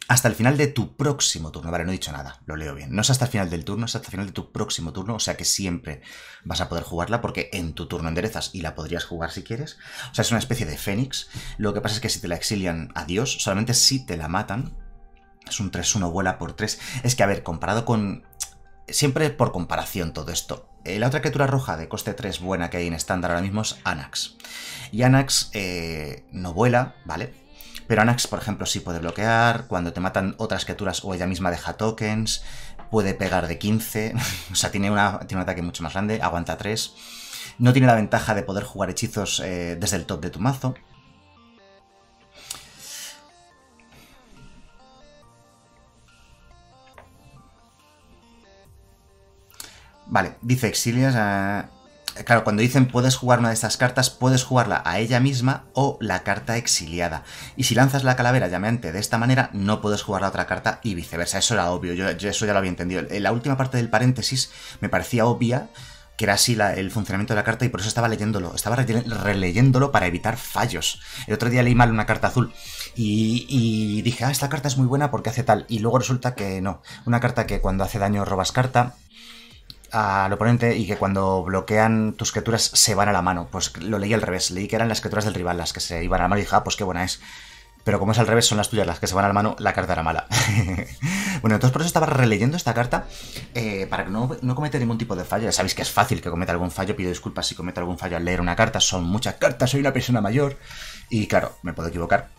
hasta el final de tu próximo turno. Vale, no he dicho nada, lo leo bien. No es hasta el final del turno, es hasta el final de tu próximo turno, o sea que siempre vas a poder jugarla porque en tu turno enderezas y la podrías jugar si quieres. O sea, es una especie de fénix. Lo que pasa es que si te la exilian, dios solamente si te la matan. Es un 3-1, vuela por 3. Es que, a ver, comparado con... Siempre por comparación todo esto. Eh, la otra criatura roja de coste 3 buena que hay en estándar ahora mismo es Anax. Y Anax eh, no vuela, ¿vale? Pero Anax, por ejemplo, sí puede bloquear, cuando te matan otras criaturas o ella misma deja tokens, puede pegar de 15, o sea, tiene, una, un ataque mucho más grande, aguanta 3. No tiene la ventaja de poder jugar hechizos eh, desde el top de tu mazo. Vale, dice Exilias... Eh, claro, cuando dicen puedes jugar una de estas cartas, puedes jugarla a ella misma o la carta exiliada. Y si lanzas la calavera llameante de esta manera, no puedes jugar la otra carta y viceversa. Eso era obvio, yo, eso ya lo había entendido. La última parte del paréntesis me parecía obvia, que era así el funcionamiento de la carta y por eso estaba leyéndolo, estaba releyéndolo para evitar fallos. El otro día leí mal una carta azul y, y, dije, ah, esta carta es muy buena porque hace tal, y luego resulta que no, una carta que cuando hace daño robas carta, al oponente y que cuando bloquean tus criaturas se van a la mano. Pues lo leí al revés, leí que eran las criaturas del rival las que se iban a la mano y dije, ah, pues qué buena es. Pero como es al revés, son las tuyas las que se van a la mano, la carta era mala. bueno, entonces por eso estaba releyendo esta carta eh, para que no, no cometa ningún tipo de fallo. Ya sabéis que es fácil que cometa algún fallo, pido disculpas si cometo algún fallo al leer una carta, son muchas cartas, soy una persona mayor. Y claro, me puedo equivocar,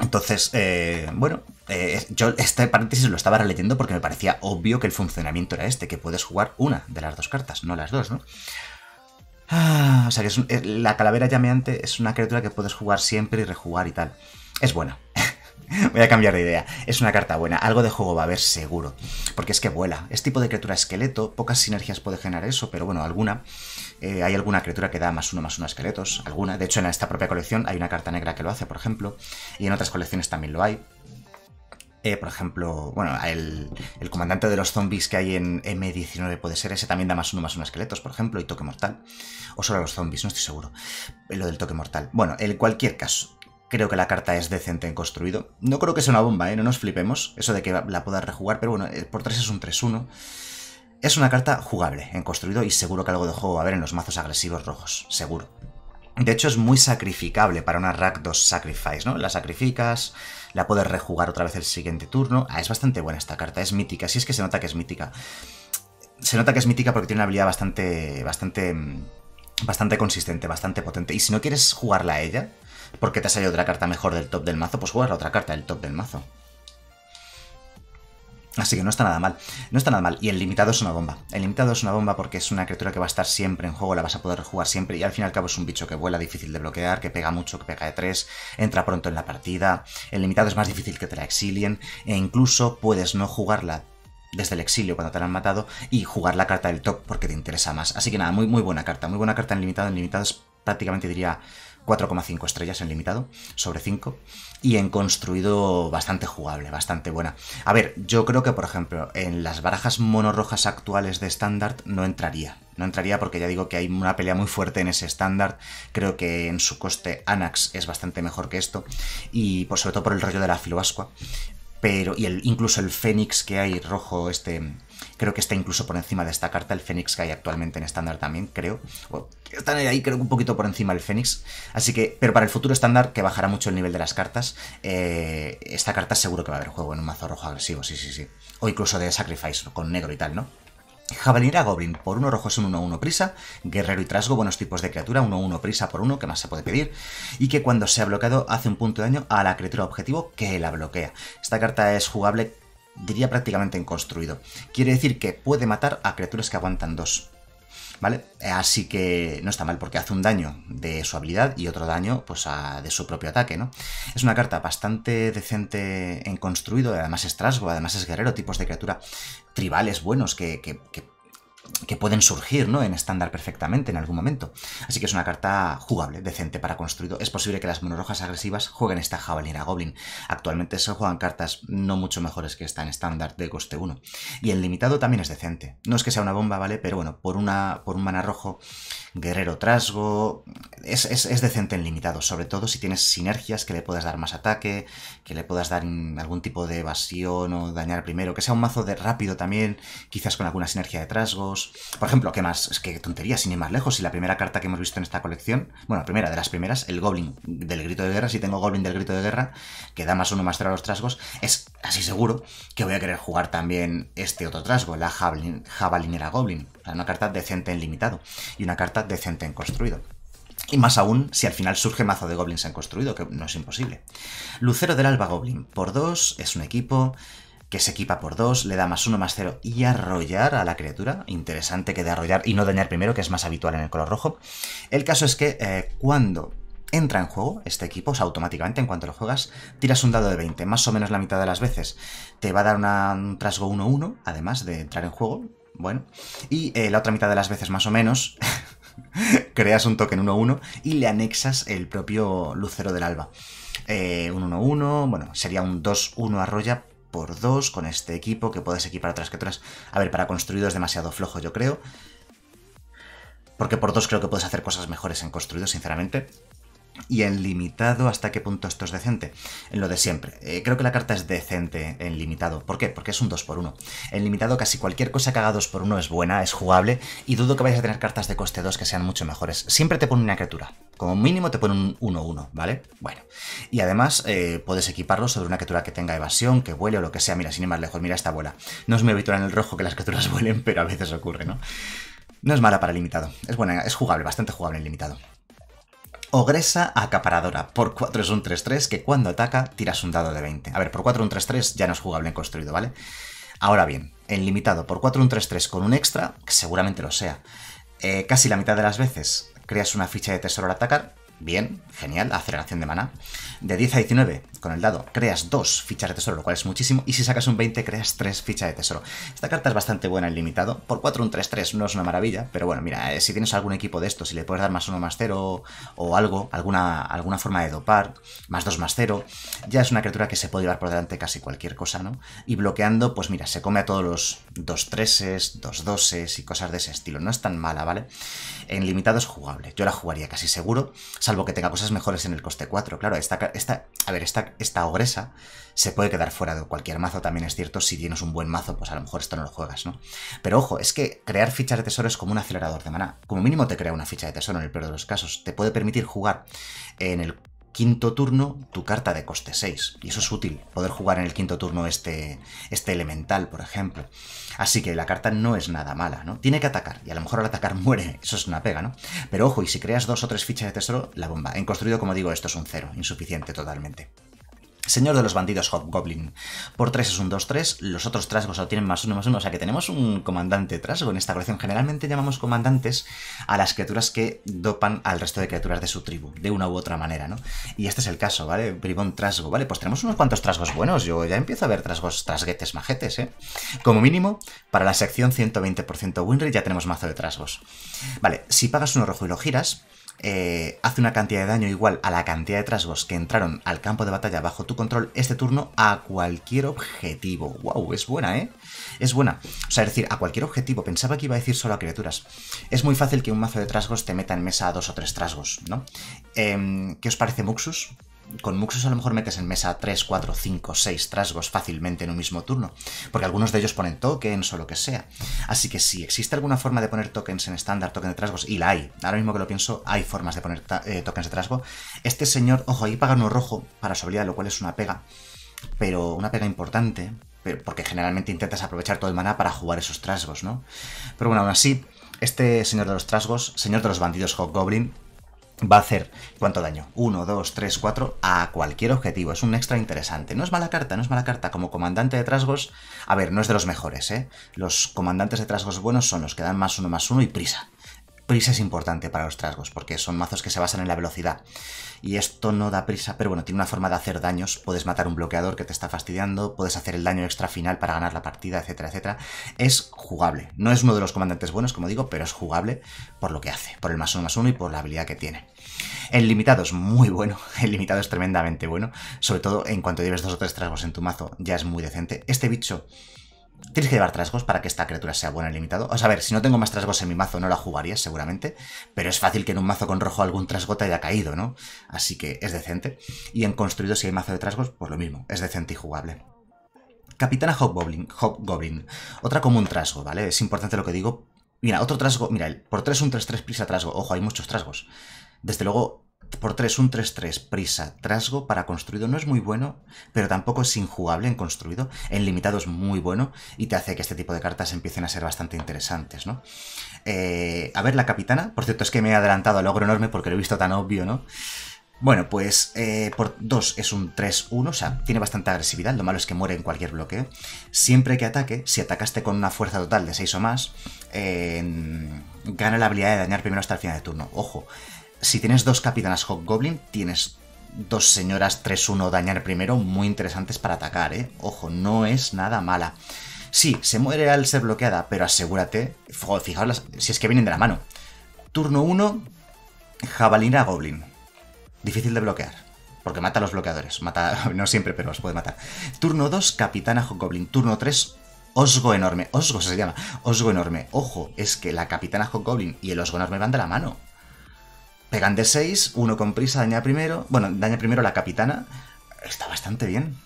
entonces, eh, bueno, eh, yo este paréntesis lo estaba releyendo porque me parecía obvio que el funcionamiento era este, que puedes jugar una de las dos cartas, no las dos, ¿no? Ah, o sea que eh, la calavera llameante es una criatura que puedes jugar siempre y rejugar y tal. Es buena. Voy a cambiar de idea. Es una carta buena. Algo de juego va a haber seguro. Porque es que vuela. Es tipo de criatura esqueleto. Pocas sinergias puede generar eso, pero bueno, alguna. Eh, hay alguna criatura que da más uno más uno esqueletos, alguna. De hecho, en esta propia colección hay una carta negra que lo hace, por ejemplo, y en otras colecciones también lo hay. Eh, por ejemplo, bueno, el, comandante de los zombies que hay en M19 puede ser ese, también da más uno más uno esqueletos, por ejemplo, y toque mortal. O solo a los zombies, no estoy seguro. Eh, lo del toque mortal. Bueno, en cualquier caso, creo que la carta es decente en construido. No creo que sea una bomba, ¿eh? no nos flipemos, eso de que la pueda rejugar, pero bueno, por 3 es un 3-1. Es una carta jugable en construido y seguro que algo de juego va a haber en los mazos agresivos rojos, seguro. De hecho, es muy sacrificable para una Rack 2 Sacrifice, ¿no? La sacrificas, la puedes rejugar otra vez el siguiente turno. Ah, es bastante buena esta carta, es mítica, si es que se nota que es mítica. Se nota que es mítica porque tiene una habilidad bastante, bastante, mm, bastante consistente, bastante potente. Y si no quieres jugarla a ella, porque te ha salido otra carta mejor del top del mazo, pues juegas la otra carta del top del mazo. Así que no está nada mal, no está nada mal. Y el limitado es una bomba. El limitado es una bomba porque es una criatura que va a estar siempre en juego, la vas a poder jugar siempre y al fin y al cabo es un bicho que vuela, difícil de bloquear, que pega mucho, que pega de 3, entra pronto en la partida. El limitado es más difícil que te la exilien e incluso puedes no jugarla desde el exilio cuando te la han matado y jugar la carta del top porque te interesa más. Así que nada, muy, muy buena carta, muy buena carta en limitado. En limitado es prácticamente diría 4,5 estrellas en limitado, sobre 5, y en construido bastante jugable, bastante buena. A ver, yo creo que, por ejemplo, en las barajas monorrojas actuales de estándar no entraría. No entraría porque ya digo que hay una pelea muy fuerte en ese estándar. Creo que en su coste Anax es bastante mejor que esto. Y por sobre todo por el rollo de la filobascua. Pero. Y el, incluso el Fénix que hay rojo, este Creo que está incluso por encima de esta carta el Fénix que hay actualmente en estándar también, creo. O, están ahí, creo que un poquito por encima el Fénix. Así que, pero para el futuro estándar, que bajará mucho el nivel de las cartas, eh, esta carta seguro que va a haber juego en un mazo rojo agresivo, sí, sí, sí. O incluso de Sacrifice, con negro y tal, ¿no? Jabalina Goblin, por uno rojo es un 1-1 prisa, guerrero y trasgo, buenos tipos de criatura, 1-1 prisa por uno, que más se puede pedir, y que cuando se ha bloqueado hace un punto de daño a la criatura objetivo que la bloquea. Esta carta es jugable diría prácticamente en construido. Quiere decir que puede matar a criaturas que aguantan dos. ¿Vale? Así que no está mal porque hace un daño de su habilidad y otro daño pues, de su propio ataque, ¿no? Es una carta bastante decente en construido, además es trasgo, además es guerrero, tipos de criatura tribales buenos que que pueden surgir ¿no? en estándar perfectamente en algún momento. Así que es una carta jugable, decente para construido. Es posible que las monorojas agresivas jueguen esta jabalina goblin. Actualmente se juegan cartas no mucho mejores que esta en estándar de coste 1. Y el limitado también es decente. No es que sea una bomba, ¿vale? Pero bueno, por, una, por un mana rojo Guerrero Trasgo. Es, decente en limitado, sobre todo si tienes sinergias que le puedas dar más ataque, que le puedas dar algún tipo de evasión o dañar primero, que sea un mazo de rápido también, quizás con alguna sinergia de trasgos. Por ejemplo, ¿qué más? Es que tontería, sin ir más lejos, si la primera carta que hemos visto en esta colección, bueno, primera de las primeras, el Goblin del Grito de Guerra, si tengo Goblin del Grito de Guerra, que da más uno más cero a los trasgos, es así seguro que voy a querer jugar también este otro trasgo, la Jabalinera Goblin. una carta decente en limitado y una carta decente en construido. Y más aún si al final surge mazo de goblins en construido, que no es imposible. Lucero del Alba Goblin, por 2, es un equipo que se equipa por 2, le da más 1, más 0 y arrollar a la criatura. Interesante que de arrollar y no dañar primero, que es más habitual en el color rojo. El caso es que eh, cuando entra en juego este equipo, automáticamente en cuanto lo juegas, tiras un dado de 20, más o menos la mitad de las veces. Te va a dar un trasgo 1-1, además de entrar en juego, bueno, y eh, la otra mitad de las veces más o menos creas un token 1-1 y le anexas el propio lucero del alba. Eh, un 1-1, bueno, sería un 2-1 arroya por 2 con este equipo que puedes equipar otras criaturas. A ver, para construido es demasiado flojo, yo creo. Porque por 2 creo que puedes hacer cosas mejores en construido, sinceramente y en limitado hasta qué punto esto es decente. En lo de siempre. Eh, creo que la carta es decente en limitado. ¿Por qué? Porque es un 2x1. En limitado casi cualquier cosa que haga 2x1 es buena, es jugable y dudo que vayas a tener cartas de coste 2 que sean mucho mejores. Siempre te pone una criatura. Como mínimo te pone un 1-1, ¿vale? Bueno. Y además eh, puedes equiparlo sobre una criatura que tenga evasión, que vuele o lo que sea. Mira, sin ir más lejos, mira esta bola No es muy habitual en el rojo que las criaturas vuelen, pero a veces ocurre, ¿no? No es mala para limitado. Es buena, es jugable, bastante jugable en limitado. Ogresa acaparadora. Por 4 es un 3-3 que cuando ataca tiras un dado de 20. A ver, por 4 un 3-3 ya no es jugable en construido, ¿vale? Ahora bien, en limitado por 4 un 3-3 con un extra, que seguramente lo sea, eh, casi la mitad de las veces creas una ficha de tesoro al atacar. Bien, genial, aceleración de maná. De 10 a 19 con el dado creas dos fichas de tesoro, lo cual es muchísimo, y si sacas un 20 creas tres fichas de tesoro. Esta carta es bastante buena en limitado, por 4 un 3-3 no es una maravilla, pero bueno, mira, eh, si tienes algún equipo de estos, si le puedes dar más 1 más 0 o algo, alguna, alguna forma de dopar, más 2 más 0, ya es una criatura que se puede llevar por delante casi cualquier cosa, ¿no? Y bloqueando, pues mira, se come a todos los 2 3 2 2 y cosas de ese estilo, no es tan mala, ¿vale? En limitado es jugable, yo la jugaría casi seguro, salvo que tenga cosas mejores en el coste 4, claro, esta, a ver, esta esta ogresa se puede quedar fuera de cualquier mazo, también es cierto, si tienes un buen mazo, pues a lo mejor esto no lo juegas, ¿no? Pero ojo, es que crear fichas de tesoro es como un acelerador de maná. Como mínimo te crea una ficha de tesoro en el peor de los casos. Te puede permitir jugar en el quinto turno tu carta de coste 6. Y eso es útil, poder jugar en el quinto turno este, este elemental, por ejemplo. Así que la carta no es nada mala, ¿no? Tiene que atacar, y a lo mejor al atacar muere, eso es una pega, ¿no? Pero ojo, y si creas dos o tres fichas de tesoro, la bomba. En construido, como digo, esto es un cero, insuficiente totalmente. Señor de los bandidos Hobgoblin. Por 3 es un 2-3, los otros trasgos tienen más 1 más 1, o sea que tenemos un comandante trasgo en esta colección. Generalmente llamamos comandantes a las criaturas que dopan al resto de criaturas de su tribu, de una u otra manera, ¿no? Y este es el caso, ¿vale? Bribón trasgo, ¿vale? Pues tenemos unos cuantos trasgos buenos, yo ya empiezo a ver trasgos trasguetes majetes, ¿eh? Como mínimo, para la sección 120% winry ya tenemos mazo de trasgos. Vale, si pagas uno rojo y lo giras, eh, hace una cantidad de daño igual a la cantidad de trasgos que entraron al campo de batalla bajo tu control este turno a cualquier objetivo. ¡Wow! Es buena, ¿eh? Es buena. O sea, es decir, a cualquier objetivo. Pensaba que iba a decir solo a criaturas. Es muy fácil que un mazo de trasgos te meta en mesa a dos o tres trasgos, ¿no? Em, ¿Qué os parece, Muxus? con Muxus a lo mejor metes en mesa 3, 4, 5, 6 trasgos fácilmente en un mismo turno, porque algunos de ellos ponen tokens o lo que sea. Así que si existe alguna forma de poner tokens en estándar, token de trasgos, y la hay, ahora mismo que lo pienso, hay formas de poner eh, tokens de trasgo. Este señor, ojo, ahí paga uno rojo para su habilidad, lo cual es una pega, pero una pega importante, porque generalmente intentas aprovechar todo el maná para jugar esos trasgos, ¿no? Pero bueno, aún así, este señor de los trasgos, señor de los bandidos Hawk va a hacer cuánto daño, 1, 2, 3, 4 a cualquier objetivo, es un extra interesante. No es mala carta, no es mala carta, como comandante de trasgos, a ver, no es de los mejores, ¿eh? Los comandantes de trasgos buenos son los que dan más uno más uno y prisa prisa es importante para los trasgos, porque son mazos que se basan en la velocidad. Y esto no da prisa, pero bueno, tiene una forma de hacer daños. Puedes matar un bloqueador que te está fastidiando, puedes hacer el daño extra final para ganar la partida, etcétera, etcétera. Es jugable. No es uno de los comandantes buenos, como digo, pero es jugable por lo que hace, por el más uno más uno y por la habilidad que tiene. El limitado es muy bueno, el limitado es tremendamente bueno, sobre todo en cuanto lleves dos o tres trasgos en tu mazo, ya es muy decente. Este bicho Tienes que llevar trasgos para que esta criatura sea buena y limitado. O sea, a ver, si no tengo más trasgos en mi mazo no la jugaría seguramente, pero es fácil que en un mazo con rojo algún trasgo te haya caído, ¿no? Así que es decente. Y en construido si hay mazo de trasgos, pues lo mismo, es decente y jugable. Capitana Hobgoblin, Hobgoblin. Otra común trasgo, ¿vale? Es importante lo que digo. Mira, otro trasgo, mira, por 3 un 3-3 prisa trasgo. Ojo, hay muchos trasgos. Desde luego, por 3, un 3-3, prisa, trasgo para construido no es muy bueno, pero tampoco es injugable en construido, en limitado es muy bueno y te hace que este tipo de cartas empiecen a ser bastante interesantes, ¿no? Eh, a ver, la capitana, por cierto es que me he adelantado al logro enorme porque lo he visto tan obvio, ¿no? Bueno, pues eh, por 2 es un 3-1, o sea, tiene bastante agresividad, lo malo es que muere en cualquier bloque Siempre que ataque, si atacaste con una fuerza total de 6 o más, eh, gana la habilidad de dañar primero hasta el final de turno. Ojo, si tienes dos capitanas Hobgoblin, tienes dos señoras 3-1 dañar primero muy interesantes para atacar, ¿eh? Ojo, no es nada mala. Sí, se muere al ser bloqueada, pero asegúrate, fijaos si es que vienen de la mano. Turno 1, jabalina goblin. Difícil de bloquear, porque mata a los bloqueadores. Mata, no siempre, pero los puede matar. Turno 2, capitana goblin. Turno 3, osgo enorme. Osgo se llama, osgo enorme. Ojo, es que la capitana goblin y el osgo enorme van de la mano. Pegan de 6, uno con prisa daña primero. Bueno, daña primero la capitana. Está bastante bien.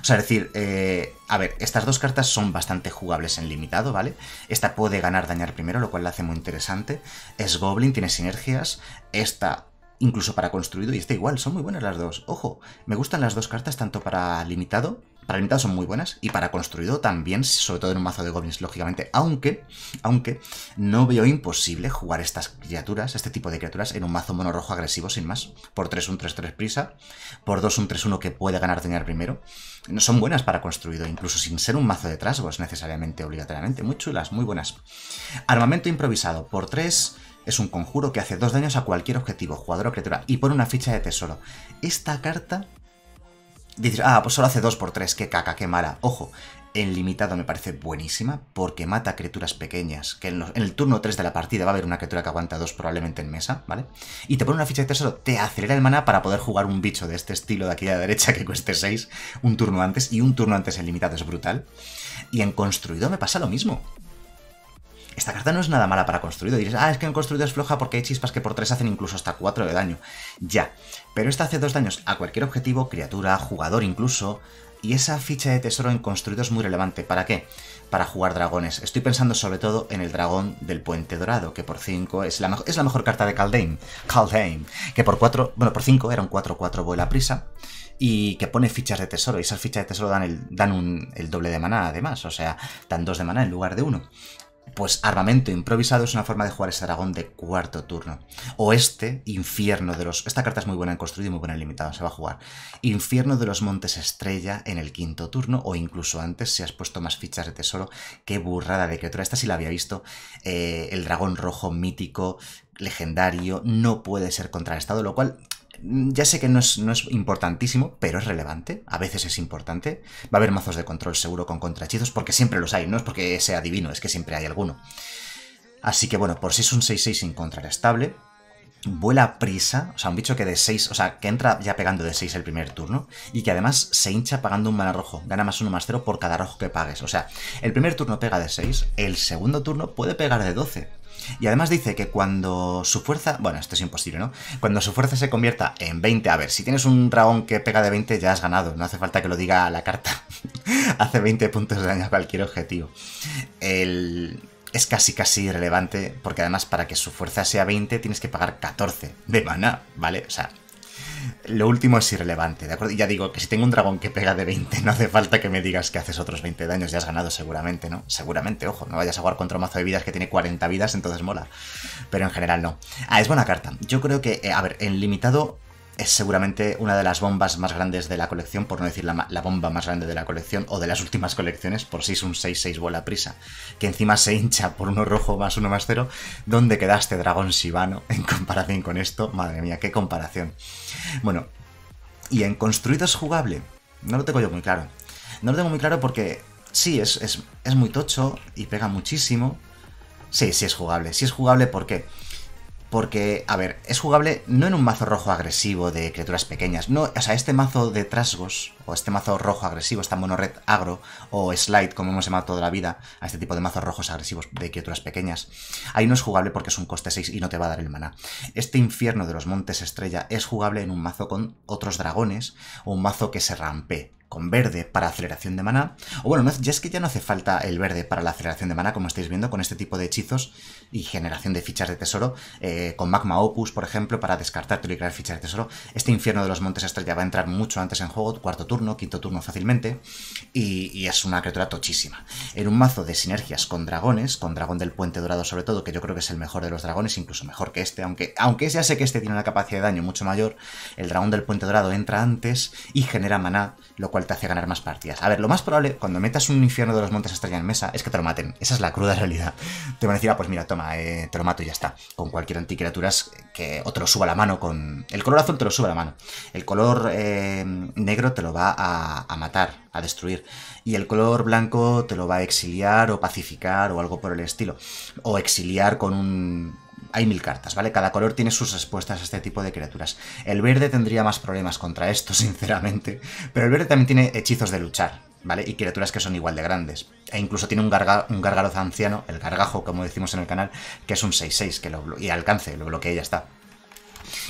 O sea, es decir, eh, a ver, estas dos cartas son bastante jugables en limitado, ¿vale? Esta puede ganar dañar primero, lo cual la hace muy interesante. Es Goblin, tiene sinergias. Esta, incluso para construido, y esta igual, son muy buenas las dos. Ojo, me gustan las dos cartas tanto para limitado para limitado son muy buenas y para construido también, sobre todo en un mazo de goblins, lógicamente. Aunque, aunque no veo imposible jugar estas criaturas, este tipo de criaturas, en un mazo mono rojo agresivo sin más. Por 3 un 3-3 prisa, por 2 un 3-1 que puede ganar dinero primero. Son buenas para construido, incluso sin ser un mazo de trasgos necesariamente, obligatoriamente. Muy chulas, muy buenas. Armamento improvisado, por 3 es un conjuro que hace dos daños a cualquier objetivo, jugador o criatura, y por una ficha de tesoro. Esta carta dices, ah, pues solo hace 2 por 3 qué caca, qué mala. Ojo, en limitado me parece buenísima porque mata criaturas pequeñas, que en, el turno 3 de la partida va a haber una criatura que aguanta 2 probablemente en mesa, ¿vale? Y te pone una ficha de tesoro, te acelera el maná para poder jugar un bicho de este estilo de aquí a la derecha que cueste 6 un turno antes, y un turno antes en limitado es brutal. Y en construido me pasa lo mismo. Esta carta no es nada mala para construido. Dices, ah, es que en construido es floja porque hay chispas que por 3 hacen incluso hasta 4 de daño. Ya, pero esta hace dos daños a cualquier objetivo, criatura, jugador incluso, y esa ficha de tesoro en construido es muy relevante. ¿Para qué? Para jugar dragones. Estoy pensando sobre todo en el dragón del Puente Dorado, que por 5 es, es, la mejor carta de Kaldheim. Kaldheim, Que por 4, bueno, por 5 era un 4-4 vuela prisa. Y que pone fichas de tesoro. Y esas fichas de tesoro dan el, dan el doble de maná, además. O sea, dan 2 de maná en lugar de 1. Pues armamento improvisado es una forma de jugar ese dragón de cuarto turno. O este, infierno de los... Esta carta es muy buena en construido y muy buena en limitado, se va a jugar. Infierno de los montes estrella en el quinto turno o incluso antes si has puesto más fichas de tesoro. Qué burrada de criatura. Esta sí la había visto. Eh, el dragón rojo mítico legendario, no puede ser contrarrestado, lo cual Mm, ya sé que no es, no es, importantísimo, pero es relevante. A veces es importante. Va a haber mazos de control seguro con contrahechizos, porque siempre los hay, no es porque sea divino, es que siempre hay alguno. Así que bueno, por si es un 6-6 sin estable, vuela prisa, o sea, un bicho que de 6, o sea, que entra ya pegando de 6 el primer turno, y que además se hincha pagando un mana rojo, gana más 1 más 0 por cada rojo que pagues. O sea, el primer turno pega de 6, el segundo turno puede pegar de 12. Y además dice que cuando su fuerza... Bueno, esto es imposible, ¿no? Cuando su fuerza se convierta en 20... A ver, si tienes un dragón que pega de 20 ya has ganado. No hace falta que lo diga la carta. hace 20 puntos de daño a cualquier objetivo. El... Es casi casi irrelevante porque además para que su fuerza sea 20 tienes que pagar 14 de mana, ¿vale? O sea, lo último es irrelevante, ¿de acuerdo? Ya digo que si tengo un dragón que pega de 20, no hace falta que me digas que haces otros 20 daños, ya has ganado seguramente, ¿no? Seguramente, ojo, no vayas a jugar contra un mazo de vidas que tiene 40 vidas, entonces mola. Pero en general no. Ah, es buena carta. Yo creo que, eh, a ver, en limitado es seguramente una de las bombas más grandes de la colección, por no decir la, bomba más grande de la colección o de las últimas colecciones, por si es un 6-6 bola prisa, que encima se hincha por uno rojo más uno más cero. ¿Dónde quedaste, dragón Shibano, en comparación con esto? Madre mía, qué comparación. Bueno, y en construido es jugable. No lo tengo yo muy claro. No lo tengo muy claro porque sí, es, es, muy tocho y pega muchísimo. Sí, sí es jugable. Sí es jugable qué porque, a ver, es jugable no en un mazo rojo agresivo de criaturas pequeñas. No, o sea, este mazo de trasgos, o este mazo rojo agresivo, esta red agro, o slide, como hemos llamado toda la vida, a este tipo de mazos rojos agresivos de criaturas pequeñas. Ahí no es jugable porque es un coste 6 y no te va a dar el maná. Este infierno de los montes estrella es jugable en un mazo con otros dragones, o un mazo que se rampe con verde para aceleración de maná. O bueno, ya es que ya no hace falta el verde para la aceleración de maná, como estáis viendo, con este tipo de hechizos y generación de fichas de tesoro, eh, con Magma Opus, por ejemplo, para descartar y crear fichas de tesoro. Este infierno de los montes estrella va a entrar mucho antes en juego, cuarto turno, quinto turno fácilmente, y, es una criatura tochísima. En un mazo de sinergias con dragones, con dragón del puente dorado sobre todo, que yo creo que es el mejor de los dragones, incluso mejor que este, aunque, aunque ya sé que este tiene una capacidad de daño mucho mayor, el dragón del puente dorado entra antes y genera maná, lo cual te hace ganar más partidas. A ver, lo más probable cuando metas un infierno de los montes estrella en mesa es que te lo maten. Esa es la cruda realidad. Te van a decir, ah, pues mira, toma, eh, te lo mato y ya está. Con cualquier anticriaturas que o te lo suba la mano, con el color azul te lo suba la mano. El color eh, negro te lo va a, a, matar, a destruir. Y el color blanco te lo va a exiliar o pacificar o algo por el estilo. O exiliar con un... Hay mil cartas, ¿vale? Cada color tiene sus respuestas a este tipo de criaturas. El verde tendría más problemas contra esto, sinceramente. Pero el verde también tiene hechizos de luchar ¿vale? Y criaturas que son igual de grandes. E incluso tiene un, garga, un anciano, el gargajo, como decimos en el canal, que es un 6-6, que lo, y alcance, lo bloquea y ya está.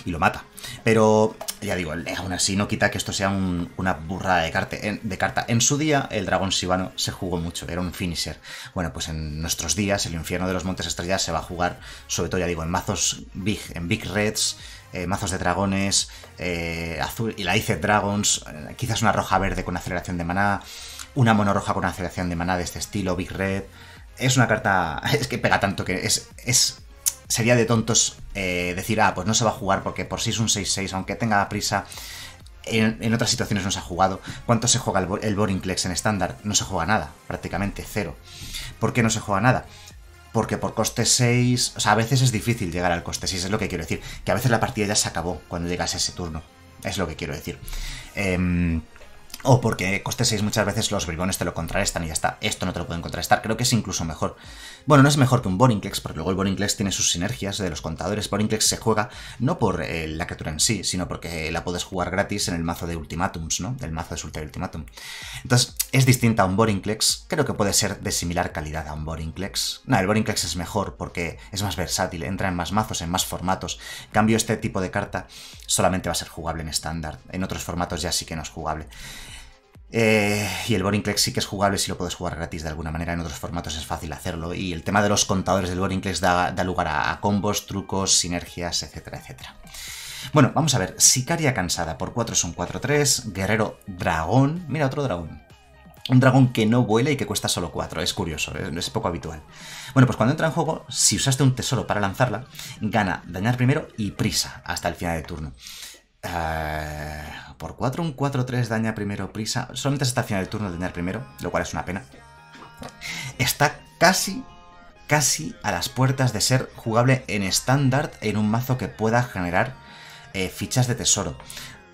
Y lo mata. Pero, ya digo, eh, aún así no quita que esto sea una burrada de, de carta. En su día, el dragón sibano se jugó mucho, era un finisher. Bueno, pues en nuestros días, el infierno de los montes estrellas se va a jugar, sobre todo, ya digo, en mazos big, en big reds, eh, mazos de dragones, eh, azul, y la Ice Dragons, eh, quizás una roja verde con aceleración de maná, una mono roja con aceleración de maná de este estilo, Big Red. Es una carta, es que pega tanto que es, es sería de tontos decir, ah, pues no se va a jugar porque por sí es un 6-6, aunque tenga prisa. En, otras situaciones no se ha jugado. ¿Cuánto se juega el, el Boring Clex en estándar? No se juega nada, prácticamente cero. ¿Por qué no se juega nada? porque por coste 6, o sea, a veces es difícil llegar al coste 6, es lo que quiero decir, que a veces la partida ya se acabó cuando llegas a ese turno, es lo que quiero decir. Em, o porque coste 6 muchas veces los brigones te lo contrarrestan y ya está. Esto no te lo pueden contrarrestar. Creo que es incluso mejor. Bueno, no es mejor que un Borinclex, porque luego el Borinclex tiene sus sinergias de los contadores. Borinclex se juega no por eh, la criatura en sí, sino porque la puedes jugar gratis en el mazo de Ultimatums, ¿no? Del mazo de Ultimatum. Entonces, es distinta a un Borinclex. Creo que puede ser de similar calidad a un Borinclex. No, el Borinclex es mejor porque es más versátil, entra en más mazos, en más formatos. cambio, este tipo de carta solamente va a ser jugable en estándar. En otros formatos ya sí que no es jugable. Eh, y el Boring Clex sí que es jugable si lo puedes jugar gratis de alguna manera, en otros formatos es fácil hacerlo. Y el tema de los contadores del Boring Clex da, lugar a, combos, trucos, sinergias, etcétera, etcétera. Bueno, vamos a ver, Sicaria Cansada por 4 son 4-3, Guerrero Dragón, mira otro dragón. Un dragón que no vuela y que cuesta solo 4, es curioso, ¿eh? es poco habitual. Bueno, pues cuando entra en juego, si usaste un tesoro para lanzarla, gana dañar primero y prisa hasta el final de turno. Eh, por 4, un 4-3 daña primero prisa. Solamente hasta el final del turno dañar primero, lo cual es una pena. Está casi, casi a las puertas de ser jugable en estándar en un mazo que pueda generar eh, fichas de tesoro.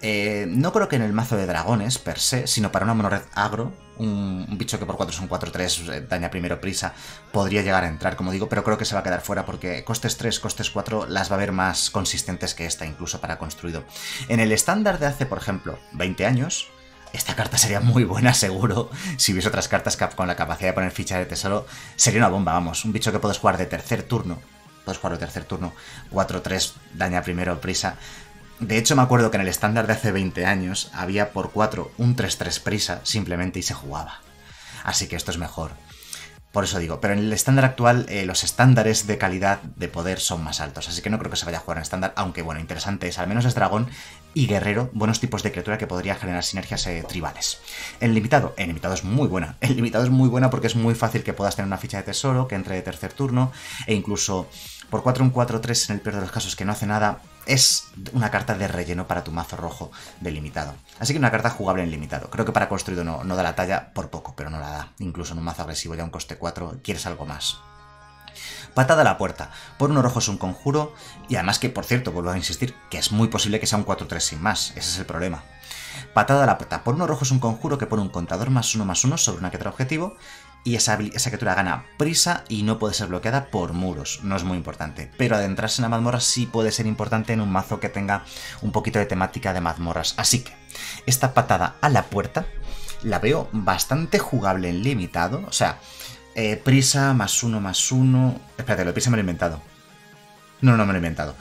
Eh, no creo que en el mazo de dragones, per se, sino para una monored agro, un, bicho que por 4 son 4-3, eh, daña primero prisa, podría llegar a entrar, como digo, pero creo que se va a quedar fuera porque costes 3, costes 4 las va a haber más consistentes que esta, incluso para construido. En el estándar de hace, por ejemplo, 20 años, esta carta sería muy buena, seguro. Si hubiese otras cartas con la capacidad de poner ficha de tesoro, sería una bomba, vamos. Un bicho que puedes jugar de tercer turno. Puedes jugar de tercer turno. 4-3, daña primero, prisa. De hecho, me acuerdo que en el estándar de hace 20 años había por 4 un 3-3 prisa simplemente y se jugaba. Así que esto es mejor. Por eso digo, pero en el estándar actual eh, los estándares de calidad de poder son más altos, así que no creo que se vaya a jugar en estándar, aunque bueno, interesante es, al menos es dragón y guerrero, buenos tipos de criatura que podría generar sinergias eh, tribales. El limitado, el limitado es muy buena, el limitado es muy buena porque es muy fácil que puedas tener una ficha de tesoro que entre de tercer turno e incluso por 4 un 4-3 en el peor de los casos que no hace nada, es una carta de relleno para tu mazo rojo delimitado. Así que una carta jugable en limitado. Creo que para construido no, no da la talla por poco, pero no la da. Incluso en un mazo agresivo ya un coste 4 quieres algo más. Patada a la puerta. Por uno rojo es un conjuro. Y además que, por cierto, vuelvo a insistir, que es muy posible que sea un 4-3 sin más. Ese es el problema. Patada a la puerta. Por uno rojo es un conjuro que pone un contador más uno más uno sobre una que objetivo y esa, criatura gana prisa y no puede ser bloqueada por muros. No es muy importante. Pero adentrarse en la mazmorra sí puede ser importante en un mazo que tenga un poquito de temática de mazmorras. Así que esta patada a la puerta la veo bastante jugable en limitado. O sea, eh, prisa más uno más uno. Espérate, lo de prisa me lo he inventado. No, no me lo he inventado.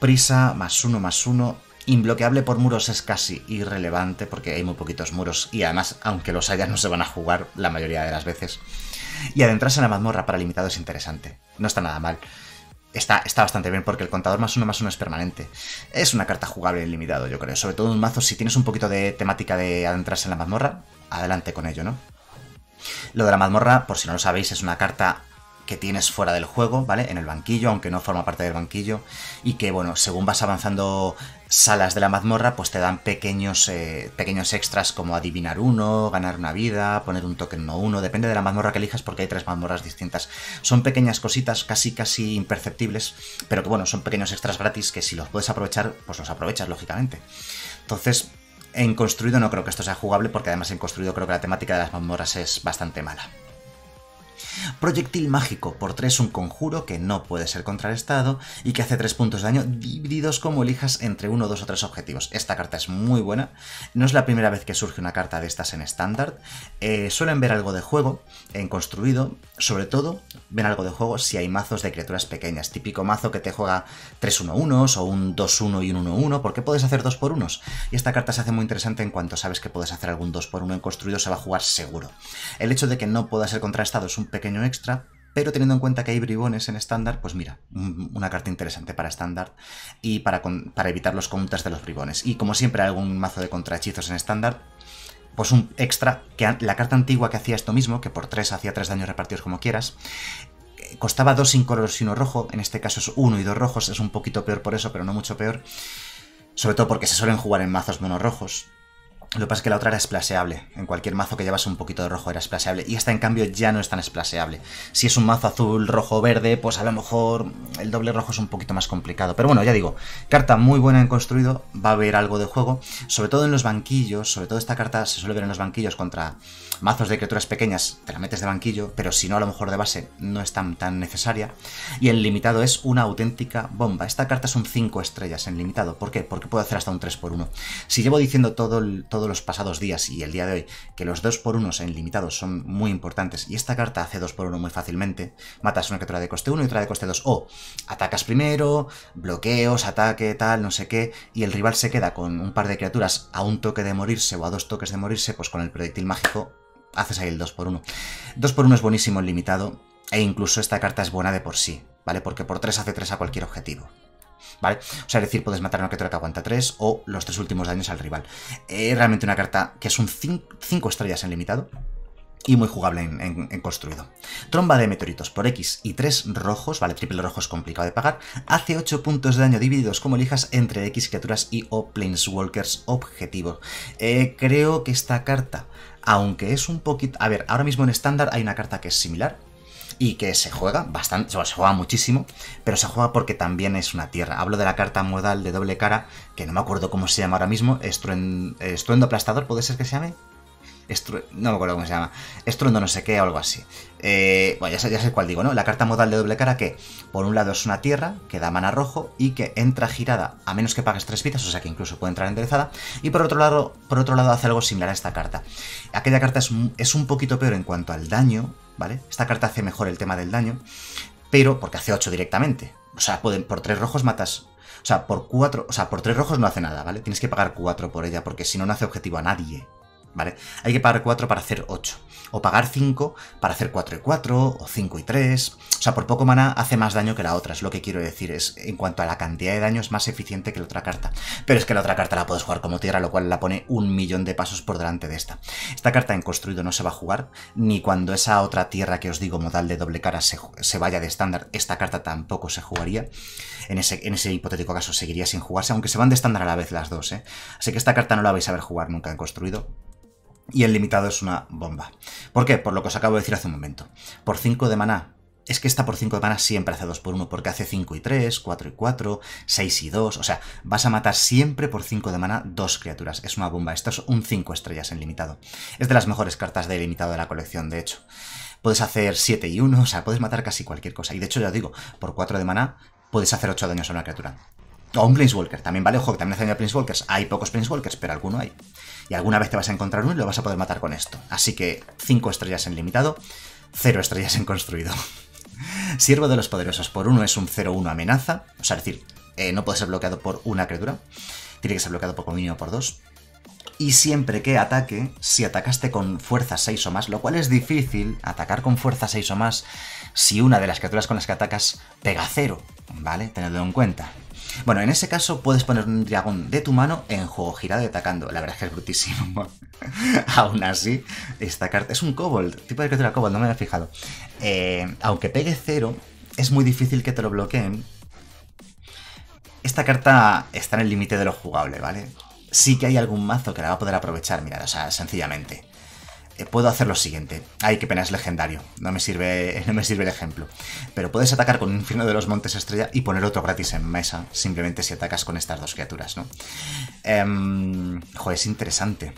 Prisa más uno más uno Inbloqueable por muros es casi irrelevante porque hay muy poquitos muros y además, aunque los haya, no se van a jugar la mayoría de las veces. Y adentrarse en la mazmorra para limitado es interesante. No está nada mal. Está, está, bastante bien porque el contador más uno más uno es permanente. Es una carta jugable en limitado, yo creo. Sobre todo en un mazo, si tienes un poquito de temática de adentrarse en la mazmorra, adelante con ello, ¿no? Lo de la mazmorra, por si no lo sabéis, es una carta que tienes fuera del juego, ¿vale? En el banquillo, aunque no forma parte del banquillo. Y que, bueno, según vas avanzando salas de la mazmorra pues te dan pequeños, eh, pequeños extras como adivinar uno, ganar una vida, poner un token no uno, depende de la mazmorra que elijas porque hay tres mazmorras distintas. Son pequeñas cositas casi casi imperceptibles, pero que bueno, son pequeños extras gratis que si los puedes aprovechar, pues los aprovechas lógicamente. Entonces, en construido no creo que esto sea jugable porque además en construido creo que la temática de las mazmorras es bastante mala. Proyectil mágico, por 3 un conjuro que no puede ser contrarrestado y que hace 3 puntos de daño divididos como elijas entre 1, 2 o 3 objetivos. Esta carta es muy buena, no es la primera vez que surge una carta de estas en estándar. Eh, suelen ver algo de juego en construido, sobre todo ven algo de juego si hay mazos de criaturas pequeñas, típico mazo que te juega 3-1-1 o un 2-1 y un 1-1, porque puedes hacer 2 por 1 Y esta carta se hace muy interesante en cuanto sabes que puedes hacer algún 2 por 1 en construido, se va a jugar seguro. El hecho de que no pueda ser contrarrestado es un pequeño extra, pero teniendo en cuenta que hay bribones en estándar, pues mira, una carta interesante para estándar y para, evitar los contras de los bribones. Y como siempre algún mazo de contrahechizos en estándar, pues un extra, que la carta antigua que hacía esto mismo, que por 3 hacía 3 daños repartidos como quieras, eh, costaba dos sin y sino rojo, en este caso es uno y dos rojos, es un poquito peor por eso, pero no mucho peor, sobre todo porque se suelen jugar en mazos menos rojos lo que pasa es que la otra era splaseable. En cualquier mazo que llevase un poquito de rojo era splaseable. Y esta, en cambio, ya no es tan splaseable. Si es un mazo azul, rojo, verde, pues a lo mejor el doble rojo es un poquito más complicado. Pero bueno, ya digo, carta muy buena en construido. Va a haber algo de juego. Sobre todo en los banquillos. Sobre todo esta carta se suele ver en los banquillos contra mazos de criaturas pequeñas te la metes de banquillo, pero si no, a lo mejor de base no es tan, necesaria. Y el limitado es una auténtica bomba. Esta carta son 5 estrellas en limitado. ¿Por qué? Porque puedo hacer hasta un 3x1. Si llevo diciendo todo todos los pasados días y el día de hoy que los 2x1 en limitado son muy importantes y esta carta hace 2x1 muy fácilmente, matas una criatura de coste 1 y otra de coste 2. O atacas primero, bloqueos, ataque, tal, no sé qué, y el rival se queda con un par de criaturas a un toque de morirse o a dos toques de morirse, pues con el proyectil mágico haces ahí el 2x1. 2x1 es buenísimo en limitado, e incluso esta carta es buena de por sí, ¿vale? Porque por 3 hace 3 a cualquier objetivo. ¿Vale? O sea, es decir, puedes matar a una criatura que aguanta 3 o los 3 últimos daños al rival. Es realmente una carta que es un 5 estrellas en limitado y muy jugable en, construido. Tromba de meteoritos por X y 3 rojos, vale, triple rojo es complicado de pagar, hace 8 puntos de daño divididos como elijas entre X criaturas y o planeswalkers objetivo. Eh, creo que esta carta aunque es un poquito... A ver, ahora mismo en estándar hay una carta que es similar y que se juega bastante, se juega muchísimo, pero se juega porque también es una tierra. Hablo de la carta modal de doble cara, que no me acuerdo cómo se llama ahora mismo, estruendo, estruendo aplastador, puede ser que se llame no me acuerdo cómo se llama, estruendo no sé qué o algo así. Eh, bueno, ya sé, cuál digo, ¿no? La carta modal de doble cara que, por un lado, es una tierra que da mana rojo y que entra girada a menos que pagues tres vidas, o sea que incluso puede entrar enderezada, y por otro lado, por otro lado hace algo similar a esta carta. Aquella carta es, un poquito peor en cuanto al daño, ¿vale? Esta carta hace mejor el tema del daño, pero porque hace 8 directamente. O sea, por tres rojos matas o sea, por cuatro, o sea, por tres rojos no hace nada, ¿vale? Tienes que pagar cuatro por ella, porque si no, no hace objetivo a nadie. ¿vale? Hay que pagar 4 para hacer 8. O pagar 5 para hacer 4 y 4, o 5 y 3. O sea, por poco mana hace más daño que la otra, es lo que quiero decir. Es, en cuanto a la cantidad de daño, es más eficiente que la otra carta. Pero es que la otra carta la puedes jugar como tierra, lo cual la pone un millón de pasos por delante de esta. Esta carta en construido no se va a jugar, ni cuando esa otra tierra que os digo, modal de doble cara, se, vaya de estándar, esta carta tampoco se jugaría. En ese, en ese hipotético caso seguiría sin jugarse, aunque se van de estándar a la vez las dos, ¿eh? Así que esta carta no la vais a ver jugar nunca en construido y el limitado es una bomba. ¿Por qué? Por lo que os acabo de decir hace un momento. Por 5 de maná. Es que esta por 5 de maná siempre hace 2 por 1, porque hace 5 y 3, 4 y 4, 6 y 2. O sea, vas a matar siempre por 5 de maná 2 criaturas. Es una bomba. Esto es un 5 estrellas en limitado. Es de las mejores cartas de limitado de la colección, de hecho. Puedes hacer 7 y 1, o sea, puedes matar casi cualquier cosa. Y de hecho, ya os digo, por 4 de maná puedes hacer 8 daños a una criatura. O un Planeswalker, también vale, ojo, que también hace daño a Planeswalkers. Hay pocos Planeswalkers, pero alguno hay y alguna vez te vas a encontrar uno y lo vas a poder matar con esto. Así que 5 estrellas en limitado, 0 estrellas en construido. Siervo de los poderosos por 1 es un 0-1 amenaza, o sea, es decir, eh, no puede ser bloqueado por una criatura, tiene que ser bloqueado por mínimo por 2. Y siempre que ataque, si atacaste con fuerza 6 o más, lo cual es difícil, atacar con fuerza 6 o más, si una de las criaturas con las que atacas pega 0, ¿vale? Tenedlo en cuenta. Bueno, en ese caso puedes poner un dragón de tu mano en juego girado y atacando. La verdad es que es brutísimo. Aún así, esta carta es un kobold, tipo de criatura kobold, no me había fijado. Eh, aunque pegue cero, es muy difícil que te lo bloqueen. Esta carta está en el límite de lo jugable, ¿vale? Sí que hay algún mazo que la va a poder aprovechar, mirad, o sea, sencillamente. Eh, puedo hacer lo siguiente. Ay, qué pena, es legendario. No me sirve, no me sirve el ejemplo. Pero puedes atacar con un Infierno de los Montes Estrella y poner otro gratis en mesa, simplemente si atacas con estas dos criaturas, ¿no? Em, joder, es interesante.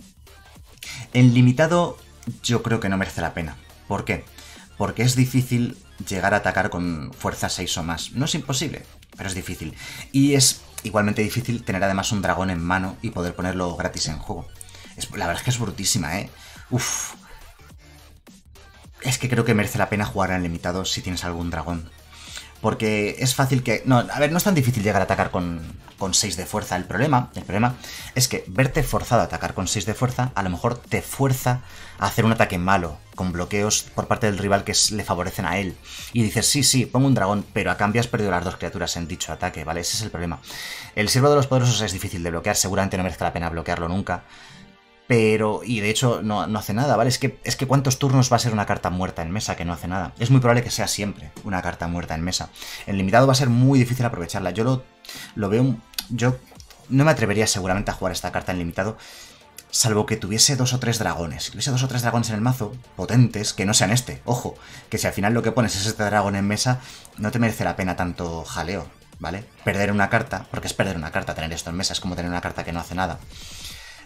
En limitado, yo creo que no merece la pena. ¿Por qué? Porque es difícil llegar a atacar con fuerza 6 o más. No es imposible, pero es difícil. Y es igualmente difícil tener además un dragón en mano y poder ponerlo gratis en juego. la verdad es que es brutísima, ¿eh? Uf. Es que creo que merece la pena jugar en limitado si tienes algún dragón. Porque es fácil que... No, a ver, no es tan difícil llegar a atacar con, con 6 de fuerza. El problema, el problema es que verte forzado a atacar con 6 de fuerza a lo mejor te fuerza a hacer un ataque malo, con bloqueos por parte del rival que le favorecen a él. Y dices, sí, sí, pongo un dragón, pero a cambio has perdido las dos criaturas en dicho ataque, ¿vale? Ese es el problema. El siervo de los poderosos es difícil de bloquear, seguramente no merece la pena bloquearlo nunca. Pero, y de hecho no, hace nada, ¿vale? Es que, es que cuántos turnos va a ser una carta muerta en mesa que no hace nada. Es muy probable que sea siempre una carta muerta en mesa. En limitado va a ser muy difícil aprovecharla. Yo lo, lo veo... Yo no me atrevería seguramente a jugar esta carta en limitado, salvo que tuviese dos o tres dragones. Si tuviese dos o tres dragones en el mazo, potentes, que no sean este. Ojo, que si al final lo que pones es este dragón en mesa, no te merece la pena tanto jaleo, ¿vale? Perder una carta, porque es perder una carta tener esto en mesa, es como tener una carta que no hace nada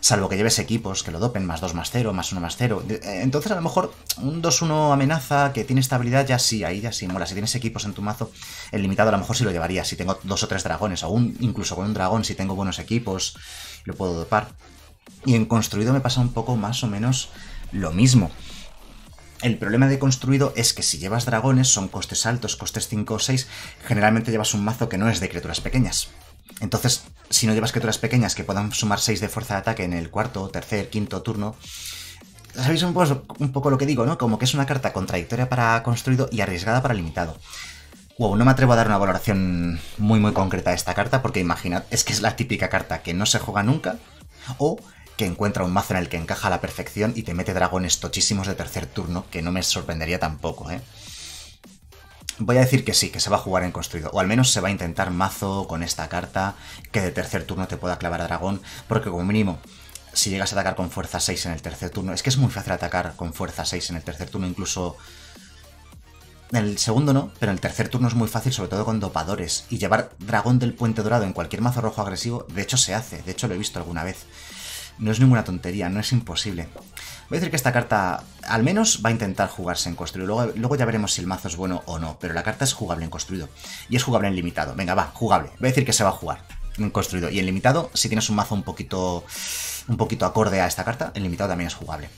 salvo que lleves equipos que lo dopen, más 2, más 0, más 1, más 0. Eh, entonces a lo mejor un 2-1 amenaza que tiene estabilidad, ya sí, ahí ya sí mola. Si tienes equipos en tu mazo, el limitado a lo mejor sí lo llevaría, si tengo dos o tres dragones, o incluso con un dragón, si tengo buenos equipos, lo puedo dopar. Y en construido me pasa un poco más o menos lo mismo. El problema de construido es que si llevas dragones, son costes altos, costes 5 o 6, generalmente llevas un mazo que no es de criaturas pequeñas. Entonces, si no llevas criaturas pequeñas que puedan sumar 6 de fuerza de ataque en el cuarto, tercer, quinto turno, ¿sabéis un poco, lo que digo, no? Como que es una carta contradictoria para construido y arriesgada para limitado. Wow, no me atrevo a dar una valoración muy muy concreta de esta carta porque imaginad, es que es la típica carta que no se juega nunca o que encuentra un mazo en el que encaja a la perfección y te mete dragones tochísimos de tercer turno, que no me sorprendería tampoco, ¿eh? Voy a decir que sí, que se va a jugar en construido. O al menos se va a intentar mazo con esta carta que de tercer turno te pueda clavar a dragón. Porque como mínimo, si llegas a atacar con fuerza 6 en el tercer turno, es que es muy fácil atacar con fuerza 6 en el tercer turno, incluso... En el segundo no, pero en el tercer turno es muy fácil, sobre todo con dopadores. Y llevar dragón del puente dorado en cualquier mazo rojo agresivo, de hecho se hace, de hecho lo he visto alguna vez. No es ninguna tontería, no es imposible. Voy a decir que esta carta al menos va a intentar jugarse en construido. Luego, luego, ya veremos si el mazo es bueno o no, pero la carta es jugable en construido. Y es jugable en limitado. Venga, va, jugable. Voy a decir que se va a jugar en construido. Y en limitado, si tienes un mazo un poquito, un poquito acorde a esta carta, en limitado también es jugable.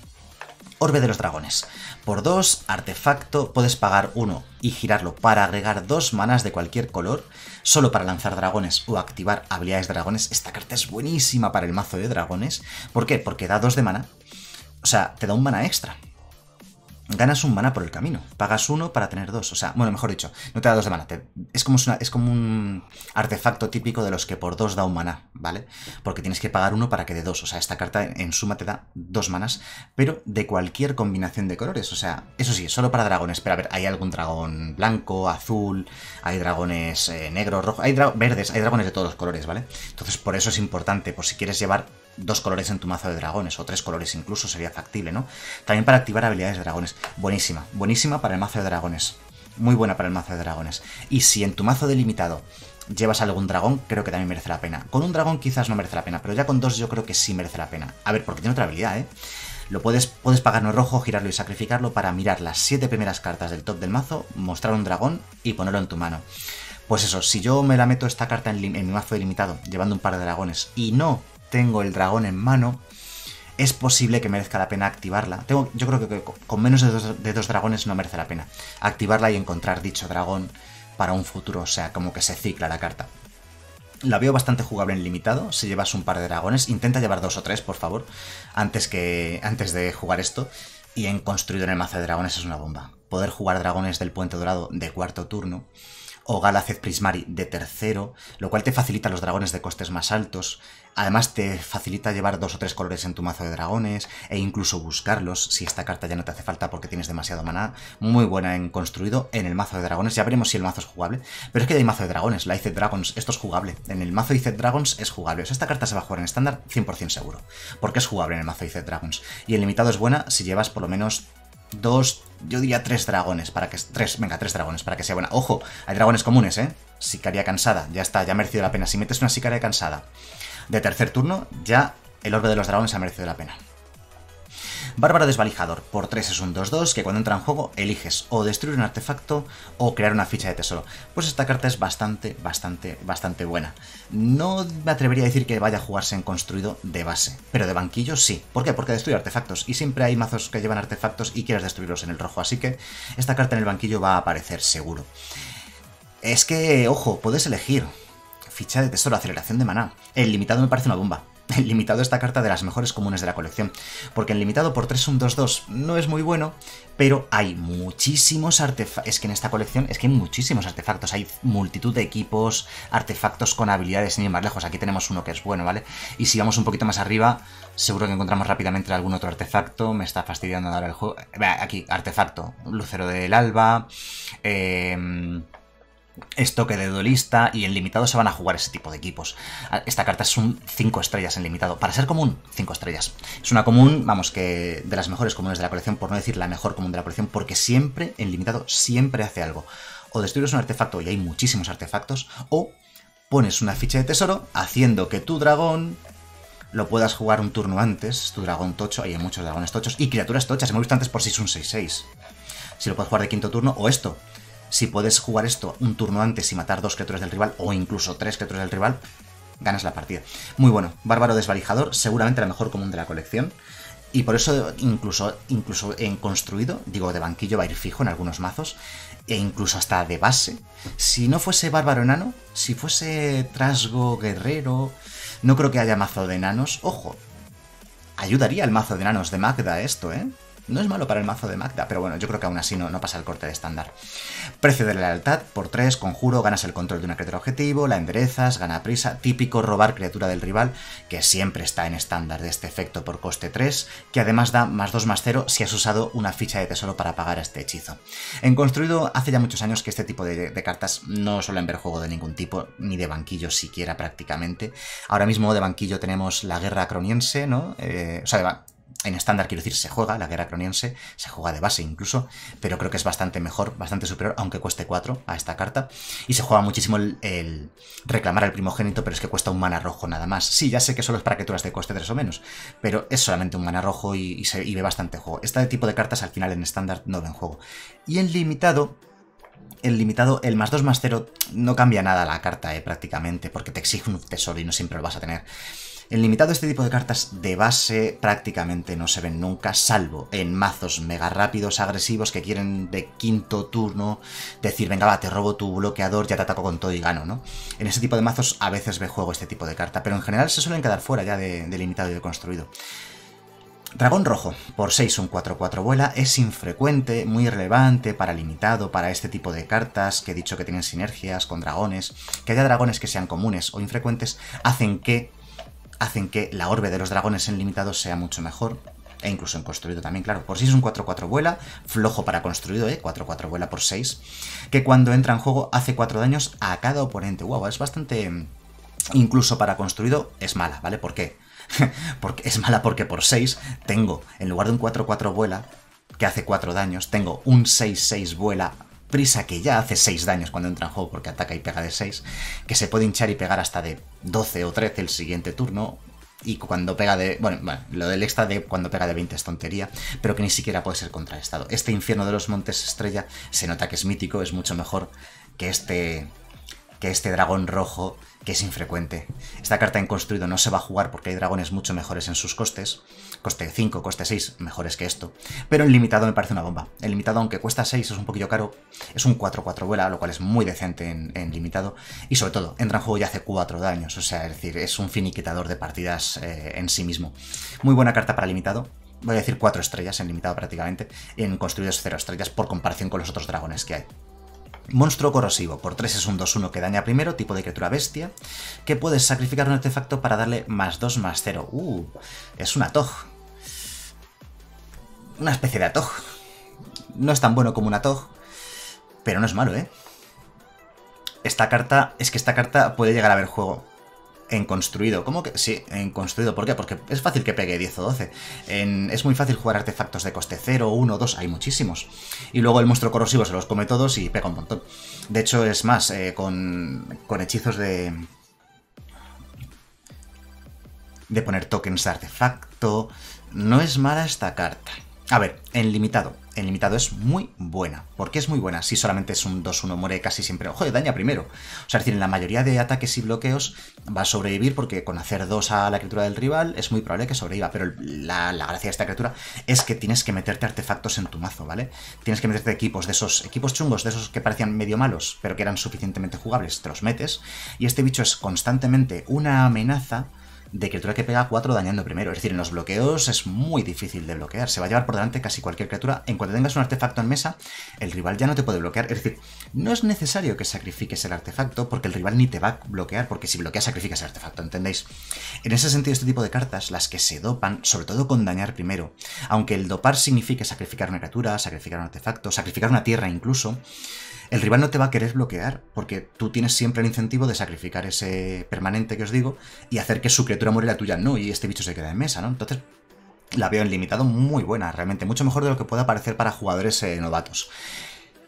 Orbe de los Dragones. Por 2, artefacto, puedes pagar 1 y girarlo para agregar dos manas de cualquier color, solo para lanzar dragones o activar habilidades de dragones. Esta carta es buenísima para el mazo de dragones. ¿Por qué? Porque da 2 de mana o sea, te da un mana extra. Ganas un mana por el camino. Pagas uno para tener dos. O sea, bueno, mejor dicho, no te da dos de mana. es, como es como un artefacto típico de los que por dos da un mana, ¿vale? Porque tienes que pagar uno para que dé dos. O sea, esta carta en, suma te da dos manas, pero de cualquier combinación de colores. O sea, eso sí, solo para dragones. Pero a ver, hay algún dragón blanco, azul, hay dragones eh, negros, rojos, hay verdes, hay dragones de todos los colores, ¿vale? Entonces, por eso es importante, por si quieres llevar dos colores en tu mazo de dragones, o tres colores incluso sería factible, ¿no? También para activar habilidades de dragones. Buenísima, buenísima para el mazo de dragones. Muy buena para el mazo de dragones. Y si en tu mazo delimitado llevas algún dragón, creo que también merece la pena. Con un dragón quizás no merece la pena, pero ya con dos yo creo que sí merece la pena. A ver, porque tiene otra habilidad, ¿eh? Lo puedes, puedes pagarlo en rojo, girarlo y sacrificarlo para mirar las siete primeras cartas del top del mazo, mostrar un dragón y ponerlo en tu mano. Pues eso, si yo me la meto esta carta en mi mazo delimitado, llevando un par de dragones, y no tengo el dragón en mano, es posible que merezca la pena activarla. Tengo, yo creo que con menos de dos, dragones no merece la pena activarla y encontrar dicho dragón para un futuro, o sea, como que se cicla la carta. La veo bastante jugable en limitado, si llevas un par de dragones, intenta llevar dos o tres, por favor, antes, que, antes de jugar esto. Y en construido en el mazo de dragones es una bomba. Poder jugar dragones del puente dorado de cuarto turno o Galacet Prismari de tercero, lo cual te facilita los dragones de costes más altos, Además te facilita llevar dos o tres colores en tu mazo de dragones e incluso buscarlos si esta carta ya no te hace falta porque tienes demasiado maná. Muy buena en construido en el mazo de dragones. Ya veremos si el mazo es jugable. Pero es que hay mazo de dragones, la IZ Dragons, esto es jugable. En el mazo Ice Dragons es jugable. O esta carta se va a jugar en estándar 100% seguro. Porque es jugable en el mazo Ice Dragons. Y el limitado es buena si llevas por lo menos dos, yo diría tres dragones, para que, tres, venga, tres dragones, para que sea buena. Ojo, hay dragones comunes, ¿eh? Sicaria cansada, ya está, ya ha merecido la pena. Si metes una sicaria cansada, de tercer turno, ya el Orbe de los Dragones ha merecido la pena. Bárbaro Desvalijador, por 3 es un 2-2 que cuando entra en juego eliges o destruir un artefacto o crear una ficha de tesoro. Pues esta carta es bastante, bastante, bastante buena. No me atrevería a decir que vaya a jugarse en construido de base, pero de banquillo sí. ¿Por qué? Porque destruye artefactos y siempre hay mazos que llevan artefactos y quieres destruirlos en el rojo, así que esta carta en el banquillo va a aparecer seguro. Es que, ojo, puedes elegir ficha de tesoro, aceleración de maná. El limitado me parece una bomba. El limitado esta carta de las mejores comunes de la colección, porque el limitado por 3 un 2 2 no es muy bueno, pero hay muchísimos artefactos, es que en esta colección es que hay muchísimos artefactos, hay multitud de equipos, artefactos con habilidades ni más lejos, aquí tenemos uno que es bueno, ¿vale? Y si vamos un poquito más arriba, seguro que encontramos rápidamente algún otro artefacto, me está fastidiando ahora el juego, aquí, artefacto, lucero del alba, eh esto que de duelista y en limitado se van a jugar ese tipo de equipos. Ah, esta carta es un 5 estrellas en limitado. Para ser común, 5 estrellas. Es una común, vamos, que de las mejores comunes de la colección, por no decir la mejor común de la colección, porque siempre, en limitado, siempre hace algo. O destruyes un artefacto, y hay muchísimos artefactos, o pones una ficha de tesoro haciendo que tu dragón lo puedas jugar un turno antes, tu dragón tocho, hay muchos dragones tochos, y criaturas tochas, hemos visto antes por si es un 6-6. Si lo puedes jugar de quinto turno, o esto, si puedes jugar esto un turno antes y matar dos criaturas del rival, o incluso tres criaturas del rival, ganas la partida. Muy bueno, Bárbaro Desvalijador, seguramente la mejor común de la colección. Y por eso, incluso, incluso en construido, digo, de banquillo va a ir fijo en algunos mazos, e incluso hasta de base. Si no fuese Bárbaro Enano, si fuese Trasgo Guerrero, no creo que haya mazo de enanos. Ojo, ayudaría el mazo de enanos de Magda esto, ¿eh? No es malo para el mazo de Magda, pero bueno, yo creo que aún así no, pasa el corte de estándar. Precio de la lealtad, por 3, conjuro, ganas el control de una criatura objetivo, la enderezas, gana prisa, típico robar criatura del rival, que siempre está en estándar de este efecto por coste 3, que además da más 2 más 0 si has usado una ficha de tesoro para pagar este hechizo. En construido hace ya muchos años que este tipo de, cartas no suelen ver juego de ningún tipo, ni de banquillo siquiera prácticamente. Ahora mismo de banquillo tenemos la guerra croniense, ¿no? Eh, o sea, de, en estándar, quiero decir, se juega, la guerra croniense, se juega de base incluso, pero creo que es bastante mejor, bastante superior, aunque cueste 4 a esta carta. Y se juega muchísimo el, reclamar al primogénito, pero es que cuesta un mana rojo nada más. Sí, ya sé que solo es para las de coste 3 o menos, pero es solamente un mana rojo y, se, ve bastante juego. Este tipo de cartas al final en estándar no ven juego. Y en limitado, el limitado, el más 2 más 0, no cambia nada la carta, eh, prácticamente, porque te exige un tesoro y no siempre lo vas a tener. En limitado este tipo de cartas de base prácticamente no se ven nunca, salvo en mazos mega rápidos, agresivos, que quieren de quinto turno decir, venga va, te robo tu bloqueador, ya te ataco con todo y gano, ¿no? En ese tipo de mazos a veces ve juego este tipo de carta, pero en general se suelen quedar fuera ya de, limitado y de construido. Dragón rojo, por 6 un 4-4 vuela, es infrecuente, muy relevante para limitado, para este tipo de cartas que he dicho que tienen sinergias con dragones, que haya dragones que sean comunes o infrecuentes, hacen que hacen que la orbe de los dragones en limitado sea mucho mejor. E incluso en construido también, claro. Por si es un 4-4 vuela, flojo para construido, ¿eh? 4-4 vuela por 6. Que cuando entra en juego hace 4 daños a cada oponente. Wow, es bastante... Incluso para construido es mala, ¿vale? ¿Por qué? porque es mala porque por 6 tengo, en lugar de un 4-4 vuela, que hace 4 daños, tengo un 6-6 vuela prisa que ya hace 6 daños cuando entra en juego porque ataca y pega de 6, que se puede hinchar y pegar hasta de 12 o 13 el siguiente turno. Y cuando pega de. Bueno, lo del extra de cuando pega de 20 es tontería, pero que ni siquiera puede ser contraestado. Este infierno de los montes estrella se nota que es mítico, es mucho mejor que este que este dragón rojo, que es infrecuente. Esta carta en construido no se va a jugar porque hay dragones mucho mejores en sus costes. Coste 5, coste 6, mejores que esto. Pero en limitado me parece una bomba. El limitado, aunque cuesta 6, es un poquillo caro. Es un 4-4 vuela, lo cual es muy decente en, limitado. Y sobre todo, entra en juego y hace 4 daños. O sea, es decir, es un finiquitador de partidas eh, en sí mismo. Muy buena carta para limitado voy a decir 4 estrellas en limitado prácticamente, en es 0 estrellas por comparación con los otros dragones que hay. Monstruo corrosivo, por 3 es un 2-1 que daña primero, tipo de criatura bestia, que puedes sacrificar un artefacto para darle más 2 más 0. Uh, es un Atoj. Una especie de atoj. No es tan bueno como un atoj, pero no es malo, ¿eh? Esta carta, es que esta carta puede llegar a ver juego. En construido, ¿cómo que? Sí, en construido, ¿por qué? Porque es fácil que pegue 10 o 12. es muy fácil jugar artefactos de coste 0, 1, 2, hay muchísimos. Y luego el monstruo corrosivo se los come todos y pega un montón. De hecho, es más, eh, con, con hechizos de... De poner tokens artefacto. No es mala esta carta. A ver, en limitado. En limitado es muy buena. ¿Por qué es muy buena? Si solamente es un 2-1 muere casi siempre. Ojo, daña primero. O sea, es decir, en la mayoría de ataques y bloqueos va a sobrevivir porque con hacer 2 a la criatura del rival es muy probable que sobreviva. Pero la, la, gracia de esta criatura es que tienes que meterte artefactos en tu mazo, ¿vale? Tienes que meterte equipos de esos equipos chungos, de esos que parecían medio malos, pero que eran suficientemente jugables. Te los metes. Y este bicho es constantemente una amenaza de criatura que pega 4 dañando primero. Es decir, en los bloqueos es muy difícil de bloquear. Se va a llevar por delante casi cualquier criatura. En cuanto tengas un artefacto en mesa, el rival ya no te puede bloquear. Es decir, no es necesario que sacrifiques el artefacto porque el rival ni te va a bloquear porque si bloqueas sacrificas el artefacto, ¿entendéis? En ese sentido, este tipo de cartas, las que se dopan, sobre todo con dañar primero, aunque el dopar signifique sacrificar una criatura, sacrificar un artefacto, sacrificar una tierra incluso, el rival no te va a querer bloquear, porque tú tienes siempre el incentivo de sacrificar ese permanente que os digo y hacer que su criatura muera la tuya no, y este bicho se queda en mesa, ¿no? Entonces, la veo en limitado muy buena, realmente, mucho mejor de lo que pueda parecer para jugadores eh, novatos.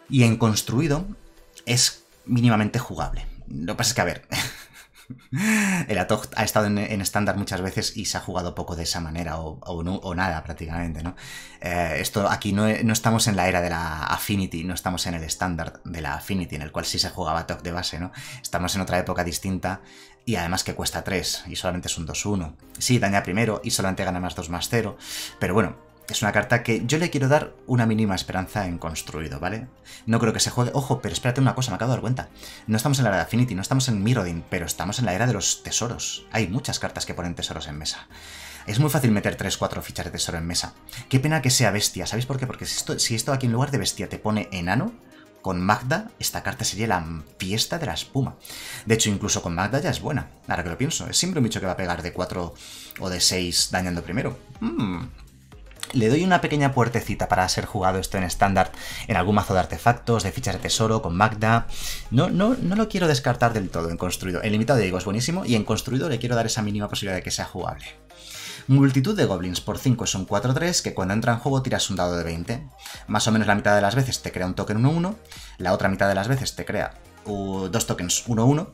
Y en construido es mínimamente jugable. Lo que pasa es que, a ver, el ATOG ha estado en estándar muchas veces y se ha jugado poco de esa manera o, o nada prácticamente, ¿no? Eh, esto aquí no, estamos en la era de la Affinity, no estamos en el estándar de la Affinity, en el cual sí se jugaba ATOG de base, ¿no? Estamos en otra época distinta y además que cuesta 3 y solamente es un 2-1. Sí, daña primero y solamente gana más 2 más 0, pero bueno, es una carta que yo le quiero dar una mínima esperanza en construido, ¿vale? No creo que se juegue. Ojo, pero espérate una cosa, me acabo de dar cuenta. No estamos en la era de Affinity, no estamos en Mirodin, pero estamos en la era de los tesoros. Hay muchas cartas que ponen tesoros en mesa. Es muy fácil meter 3-4 fichas de tesoro en mesa. Qué pena que sea bestia, ¿sabéis por qué? Porque si esto, si esto aquí en lugar de bestia te pone enano, con Magda esta carta sería la fiesta de la espuma. De hecho, incluso con Magda ya es buena, ahora que lo pienso. Es siempre un bicho que va a pegar de 4 o de 6 dañando primero. Mmm le doy una pequeña puertecita para ser jugado esto en estándar, en algún mazo de artefactos, de fichas de tesoro, con Magda. No, no, no lo quiero descartar del todo en construido. En limitado, digo, es buenísimo, y en construido le quiero dar esa mínima posibilidad de que sea jugable. Multitud de goblins por 5 es un 4-3 que cuando entra en juego tiras un dado de 20. Más o menos la mitad de las veces te crea un token 1-1, la otra mitad de las veces te crea dos tokens 1-1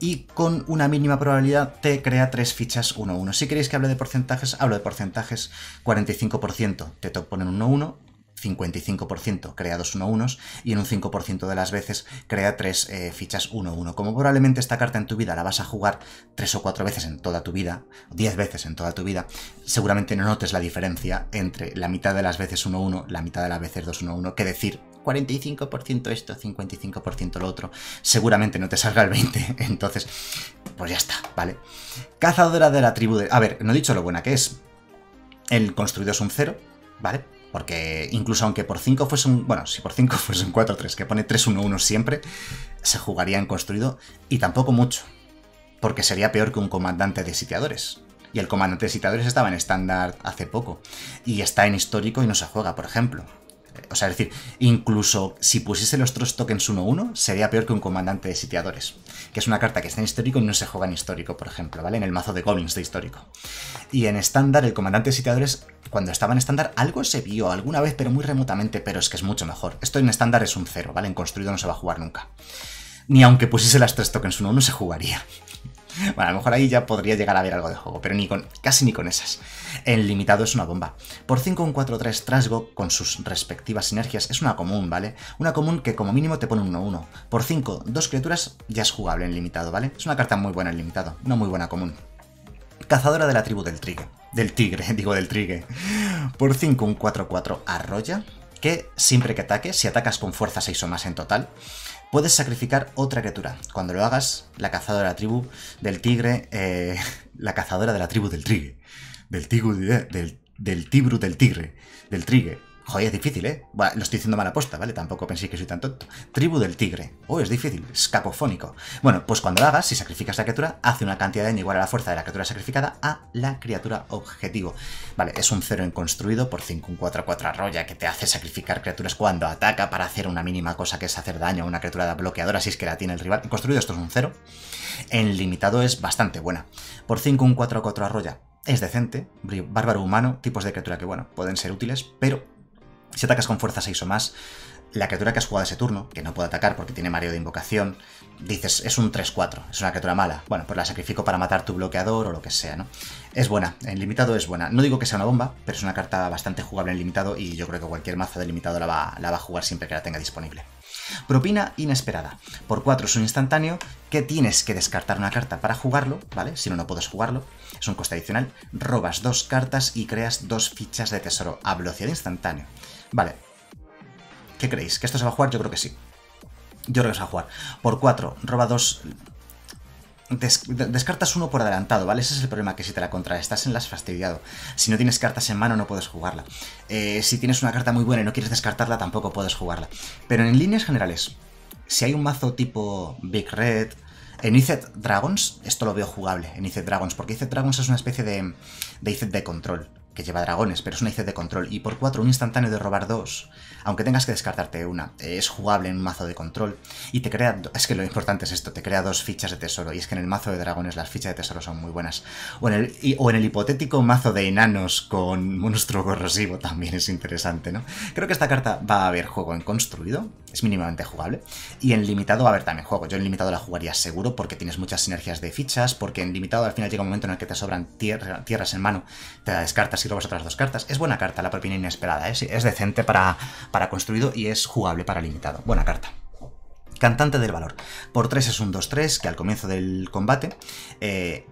y con una mínima probabilidad te crea tres fichas 1-1. Si queréis que hable de porcentajes, hablo de porcentajes 45%. Te ponen un 1-1, 55% crea 2 1 1 y en un 5% de las veces crea 3 eh, fichas 1-1. Como probablemente esta carta en tu vida la vas a jugar 3 o 4 veces en toda tu vida, 10 veces en toda tu vida, seguramente no notes la diferencia entre la mitad de las veces 1-1, la mitad de las veces 2-1-1, que decir 45% esto, 55% lo otro. Seguramente no te salga el 20, entonces, pues ya está, ¿vale? Cazadora de la tribu de... A ver, no he dicho lo buena que es. El construido es un 0, ¿vale? Porque incluso aunque por 5 fuese un... Bueno, si por 5 fuese un 4-3, que pone 3-1-1 siempre, se jugaría en construido y tampoco mucho. Porque sería peor que un comandante de sitiadores. Y el comandante de sitiadores estaba en estándar hace poco. Y está en histórico y no se juega, por ejemplo. O sea, es decir, incluso si pusiese los tres Tokens 1-1, sería peor que un comandante de sitiadores, que es una carta que está en histórico y no se juega en histórico, por ejemplo, ¿vale? En el mazo de Goblins de histórico. Y en estándar, el comandante de sitiadores, cuando estaba en estándar, algo se vio alguna vez, pero muy remotamente, pero es que es mucho mejor. Esto en estándar es un 0, ¿vale? En construido no se va a jugar nunca. Ni aunque pusiese las tres Tokens 1-1 se jugaría. Bueno, a lo mejor ahí ya podría llegar a ver algo de juego, pero ni con, casi ni con esas. En limitado es una bomba. Por 5 un 4-3 Trasgo, con sus respectivas sinergias, es una común, ¿vale? Una común que como mínimo te pone un 1-1. Por 5, dos criaturas ya es jugable en limitado, ¿vale? Es una carta muy buena en limitado, no muy buena común. Cazadora de la tribu del trigue. Del tigre, digo del trigue. Por 5 un 4-4 Arroya, que siempre que ataques, si atacas con fuerza 6 o más en total, puedes sacrificar otra criatura. Cuando lo hagas, la cazadora de la tribu del tigre, eh, la cazadora de la tribu del trigue, del tigu, eh, del, del tibru del tigre. Del trigue. Joder, es difícil, ¿eh? Bueno, lo estoy diciendo mala posta, ¿vale? Tampoco pensé que soy tan tonto. Tribu del tigre. Oh, es difícil, es capofónico. Bueno, pues cuando la hagas, si sacrificas la criatura, hace una cantidad de daño igual a la fuerza de la criatura sacrificada a la criatura objetivo. Vale, es un cero en construido por 5, un 4 4 arroya que te hace sacrificar criaturas cuando ataca para hacer una mínima cosa que es hacer daño a una criatura bloqueadora si es que la tiene el rival. En construido esto es un cero En limitado es bastante buena. Por 5, un 4 4 arroya es decente, bárbaro humano, tipos de criatura que, bueno, pueden ser útiles, pero si atacas con fuerza 6 o más, la criatura que has jugado ese turno, que no puede atacar porque tiene Mario de invocación, dices, es un 3-4, es una criatura mala. Bueno, pues la sacrifico para matar tu bloqueador o lo que sea, ¿no? Es buena, en limitado es buena. No digo que sea una bomba, pero es una carta bastante jugable en limitado y yo creo que cualquier mazo de limitado la va a jugar siempre que la tenga disponible. Propina inesperada. Por 4 es un instantáneo que tienes que descartar una carta para jugarlo, ¿vale? Si no, no puedes jugarlo. Es un coste adicional. Robas dos cartas y creas dos fichas de tesoro a velocidad instantáneo. Vale. ¿Qué creéis? ¿Que esto se va a jugar? Yo creo que sí. Yo creo que se va a jugar. Por 4, roba dos descartas uno por adelantado, ¿vale? Ese es el problema, que si te la estás en las fastidiado. Si no tienes cartas en mano no puedes jugarla. Eh, si tienes una carta muy buena y no quieres descartarla tampoco puedes jugarla. Pero en líneas generales, si hay un mazo tipo Big Red, en Dragons esto lo veo jugable, en Iced Dragons, porque Iced Dragons es una especie de, de de control que lleva dragones, pero es una IC de control, y por 4 un instantáneo de robar dos, aunque tengas que descartarte una, es jugable en un mazo de control, y te crea, es que lo importante es esto, te crea dos fichas de tesoro, y es que en el mazo de dragones las fichas de tesoro son muy buenas, o en el hipotético mazo de enanos con monstruo corrosivo también es interesante, ¿no? Creo que esta carta va a haber juego en construido, mínimamente jugable. Y en limitado a ver también juego, Yo en limitado la jugaría seguro porque tienes muchas sinergias de fichas, porque en limitado al final llega un momento en el que te sobran tierras en mano, te la descartas y robas otras dos cartas. Es buena carta la propina inesperada, ¿eh? es decente para, para construido y es jugable para limitado. Buena carta. Cantante del valor. Por 3 es un 2-3 que al comienzo del combate... Eh,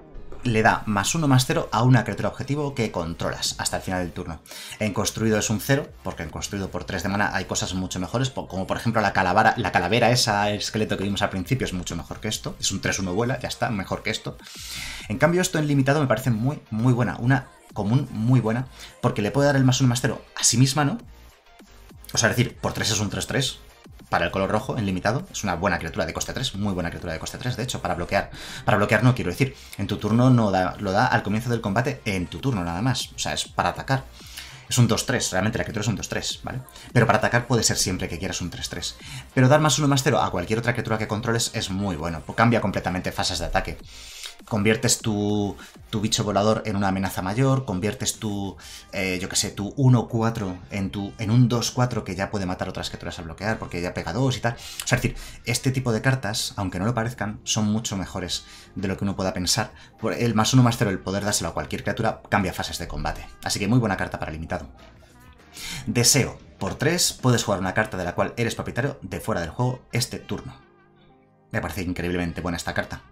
le da más 1 más 0 a una criatura objetivo que controlas hasta el final del turno. En construido es un 0, porque en construido por 3 de mana hay cosas mucho mejores, como por ejemplo la calavera, la calavera esa, esqueleto que vimos al principio es mucho mejor que esto, es un 3-1 vuela, ya está, mejor que esto. En cambio esto en limitado me parece muy, muy buena, una común muy buena, porque le puede dar el más 1 más 0 a sí misma, ¿no? O sea, decir, por 3 es un 3-3, para el color rojo en limitado. Es una buena criatura de coste 3, muy buena criatura de coste 3, de hecho, para bloquear. Para bloquear no quiero decir, en tu turno no da, lo da al comienzo del combate en tu turno nada más. O sea, es para atacar. Es un 2-3, realmente la criatura es un 2-3, ¿vale? Pero para atacar puede ser siempre que quieras un 3-3. Pero dar más 1 más 0 a cualquier otra criatura que controles es muy bueno, cambia completamente fases de ataque conviertes tu, bicho volador en una amenaza mayor, conviertes tu, eh, yo que sé, tu 1-4 en, en un 2-4 que ya puede matar otras criaturas a bloquear porque ya pega 2 y tal. O sea, es decir, este tipo de cartas, aunque no lo parezcan, son mucho mejores de lo que uno pueda pensar. Por el más 1 más 0, el poder dárselo a cualquier criatura, cambia fases de combate. Así que muy buena carta para limitado. Deseo. Por 3 puedes jugar una carta de la cual eres propietario de fuera del juego este turno. Me parece increíblemente buena esta carta.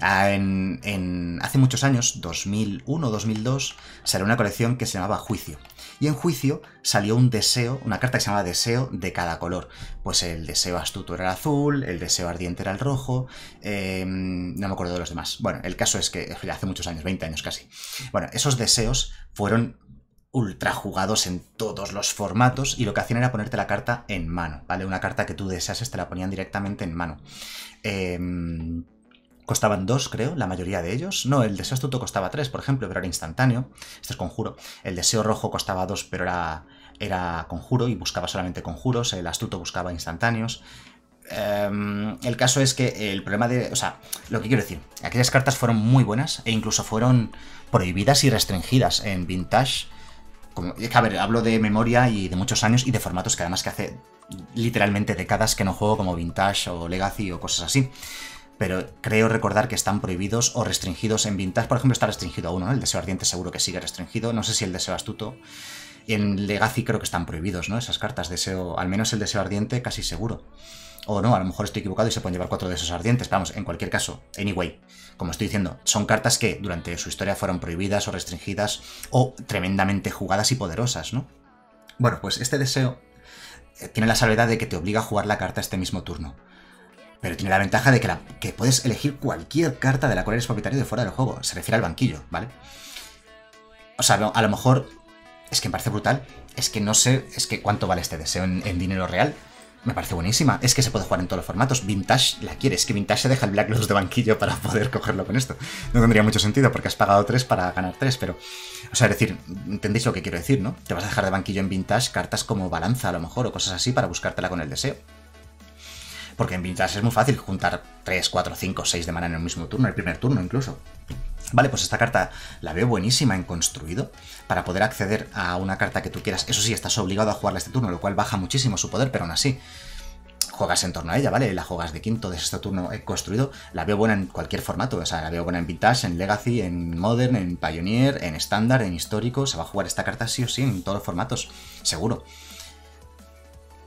Ah, en, hace muchos años, 2001 2002, salió una colección que se llamaba Juicio. Y en Juicio salió un deseo, una carta que se llamaba Deseo de cada color. Pues el deseo astuto era el azul, el deseo ardiente era el rojo, em, no me acuerdo de los demás. Bueno, el caso es que hace muchos años, 20 años casi. Bueno, esos deseos fueron ultra jugados en todos los formatos y lo que hacían era ponerte la carta en mano, ¿vale? Una carta que tú deseases te la ponían directamente en mano. Eh, costaban dos, creo, la mayoría de ellos. No, el deseo astuto costaba tres, por ejemplo, pero era instantáneo. Este es conjuro. El deseo rojo costaba dos, pero era, era conjuro y buscaba solamente conjuros. El astuto buscaba instantáneos. Em, el caso es que el problema de... O sea, lo que quiero decir, aquellas cartas fueron muy buenas e incluso fueron prohibidas y restringidas en Vintage. Como, a ver, hablo de memoria y de muchos años y de formatos que además que hace literalmente décadas que no juego como Vintage o Legacy o cosas así pero creo recordar que están prohibidos o restringidos en Vintage. Por ejemplo, está restringido a uno, El deseo ardiente seguro que sigue restringido. No sé si el deseo astuto. En Legacy creo que están prohibidos, ¿no? Esas cartas, deseo, al menos el deseo ardiente casi seguro. O no, a lo mejor estoy equivocado y se pueden llevar cuatro de esos ardientes. Pero vamos, en cualquier caso, anyway, como estoy diciendo, son cartas que durante su historia fueron prohibidas o restringidas o tremendamente jugadas y poderosas, ¿no? Bueno, pues este deseo eh, tiene la salvedad de que te obliga a jugar la carta este mismo turno. Pero tiene la ventaja de que, puedes elegir cualquier carta de la cual eres propietario de fuera del juego. Se refiere al banquillo, ¿vale? O sea, a lo mejor... Es que me parece brutal. Es que no sé es que cuánto vale este deseo en, dinero real. Me parece buenísima. Es que se puede jugar en todos los formatos. Vintage la quiere. Es que Vintage se deja el Black Lotus de banquillo para poder cogerlo con esto. No tendría mucho sentido porque has pagado 3 para ganar 3, pero... O sea, es decir, entendéis lo que quiero decir, ¿no? Te vas a dejar de banquillo en Vintage cartas como balanza a lo mejor o cosas así para buscártela con el deseo. Porque en Vintage es muy fácil juntar 3, 4, 5, 6 de mana en el mismo turno, el primer turno incluso. Vale, pues esta carta la veo buenísima en construido. Para poder acceder a una carta que tú quieras, eso sí, estás obligado a jugarla este turno, lo cual baja muchísimo su poder, pero aún así juegas en torno a ella, ¿vale? La juegas de quinto, de este turno eh, construido. La veo buena en cualquier formato, o sea, la veo buena en Vintage, en Legacy, en Modern, en Pioneer, en Standard, en Histórico. Se va a jugar esta carta sí o sí en todos los formatos, seguro.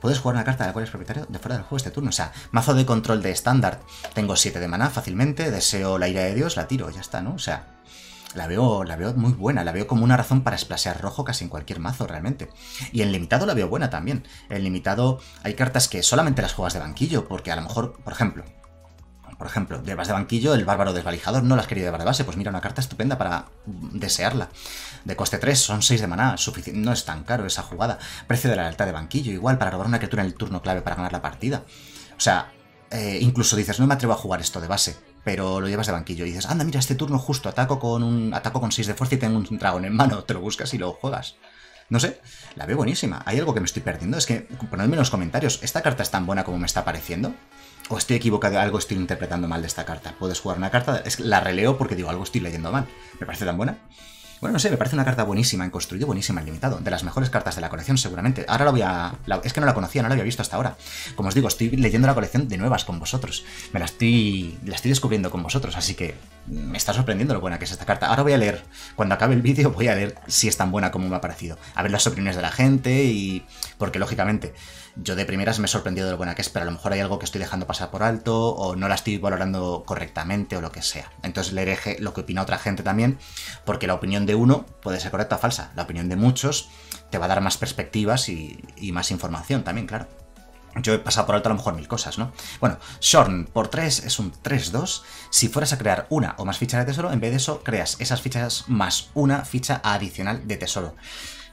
Puedes jugar una carta de la cual eres propietario de fuera del juego este turno. O sea, mazo de control de estándar. Tengo 7 de maná fácilmente, deseo la ira de Dios, la tiro, ya está, ¿no? O sea, la veo, la veo muy buena, la veo como una razón para esplasear rojo casi en cualquier mazo realmente. Y en limitado la veo buena también. En limitado hay cartas que solamente las juegas de banquillo, porque a lo mejor, por ejemplo, por ejemplo, de de banquillo, el bárbaro desvalijador no las quería llevar de base, pues mira, una carta estupenda para desearla. De coste 3 son 6 de maná, no es tan caro esa jugada. Precio de la lealtad de banquillo, igual, para robar una criatura en el turno clave para ganar la partida. O sea, eh, incluso dices, no me atrevo a jugar esto de base, pero lo llevas de banquillo y dices, anda, mira, este turno justo ataco con un ataco con 6 de fuerza y tengo un dragón en mano, te lo buscas y lo juegas. No sé, la veo buenísima. Hay algo que me estoy perdiendo, es que ponedme en los comentarios, ¿esta carta es tan buena como me está pareciendo? ¿O estoy equivocado? ¿Algo estoy interpretando mal de esta carta? Puedes jugar una carta, es, la releo porque digo, algo estoy leyendo mal. ¿Me parece tan buena? Bueno, no sé, me parece una carta buenísima en construido, buenísima en limitado. De las mejores cartas de la colección, seguramente. Ahora la voy a. es que no la conocía, no la había visto hasta ahora. Como os digo, estoy leyendo la colección de nuevas con vosotros. Me la estoy. La estoy descubriendo con vosotros, así que me está sorprendiendo lo buena que es esta carta. Ahora voy a leer. Cuando acabe el vídeo, voy a leer si es tan buena como me ha parecido. A ver las opiniones de la gente y. Porque lógicamente yo de primeras me he sorprendido de lo buena que es, pero a lo mejor hay algo que estoy dejando pasar por alto o no la estoy valorando correctamente o lo que sea. Entonces leeré lo que opina otra gente también, porque la opinión de uno puede ser correcta o falsa. La opinión de muchos te va a dar más perspectivas y, más información también, claro. Yo he pasado por alto a lo mejor mil cosas, ¿no? Bueno, Shorn por 3 es un 3-2. Si fueras a crear una o más fichas de tesoro, en vez de eso creas esas fichas más una ficha adicional de tesoro.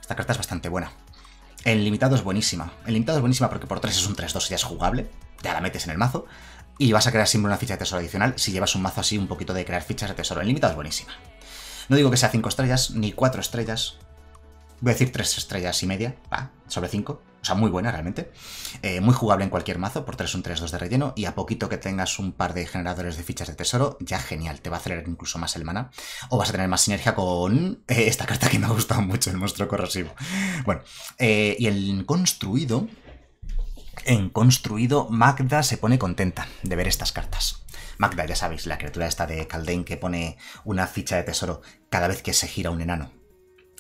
Esta carta es bastante buena. En limitado es buenísima. En limitado es buenísima porque por 3 es un 3-2 ya es jugable. Ya la metes en el mazo. Y vas a crear siempre una ficha de tesoro adicional si llevas un mazo así, un poquito de crear fichas de tesoro. En limitado es buenísima. No digo que sea 5 estrellas, ni 4 estrellas. Voy a decir 3 estrellas y media, va, sobre 5 o sea, muy buena realmente. Eh, muy jugable en cualquier mazo, por 3 un 3-2 de relleno, y a poquito que tengas un par de generadores de fichas de tesoro, ya genial, te va a acelerar incluso más el mana, o vas a tener más sinergia con eh, esta carta que me ha gustado mucho, el monstruo corrosivo. Bueno, eh, y el construido, en construido, Magda se pone contenta de ver estas cartas. Magda, ya sabéis, la criatura esta de Caldein que pone una ficha de tesoro cada vez que se gira un enano.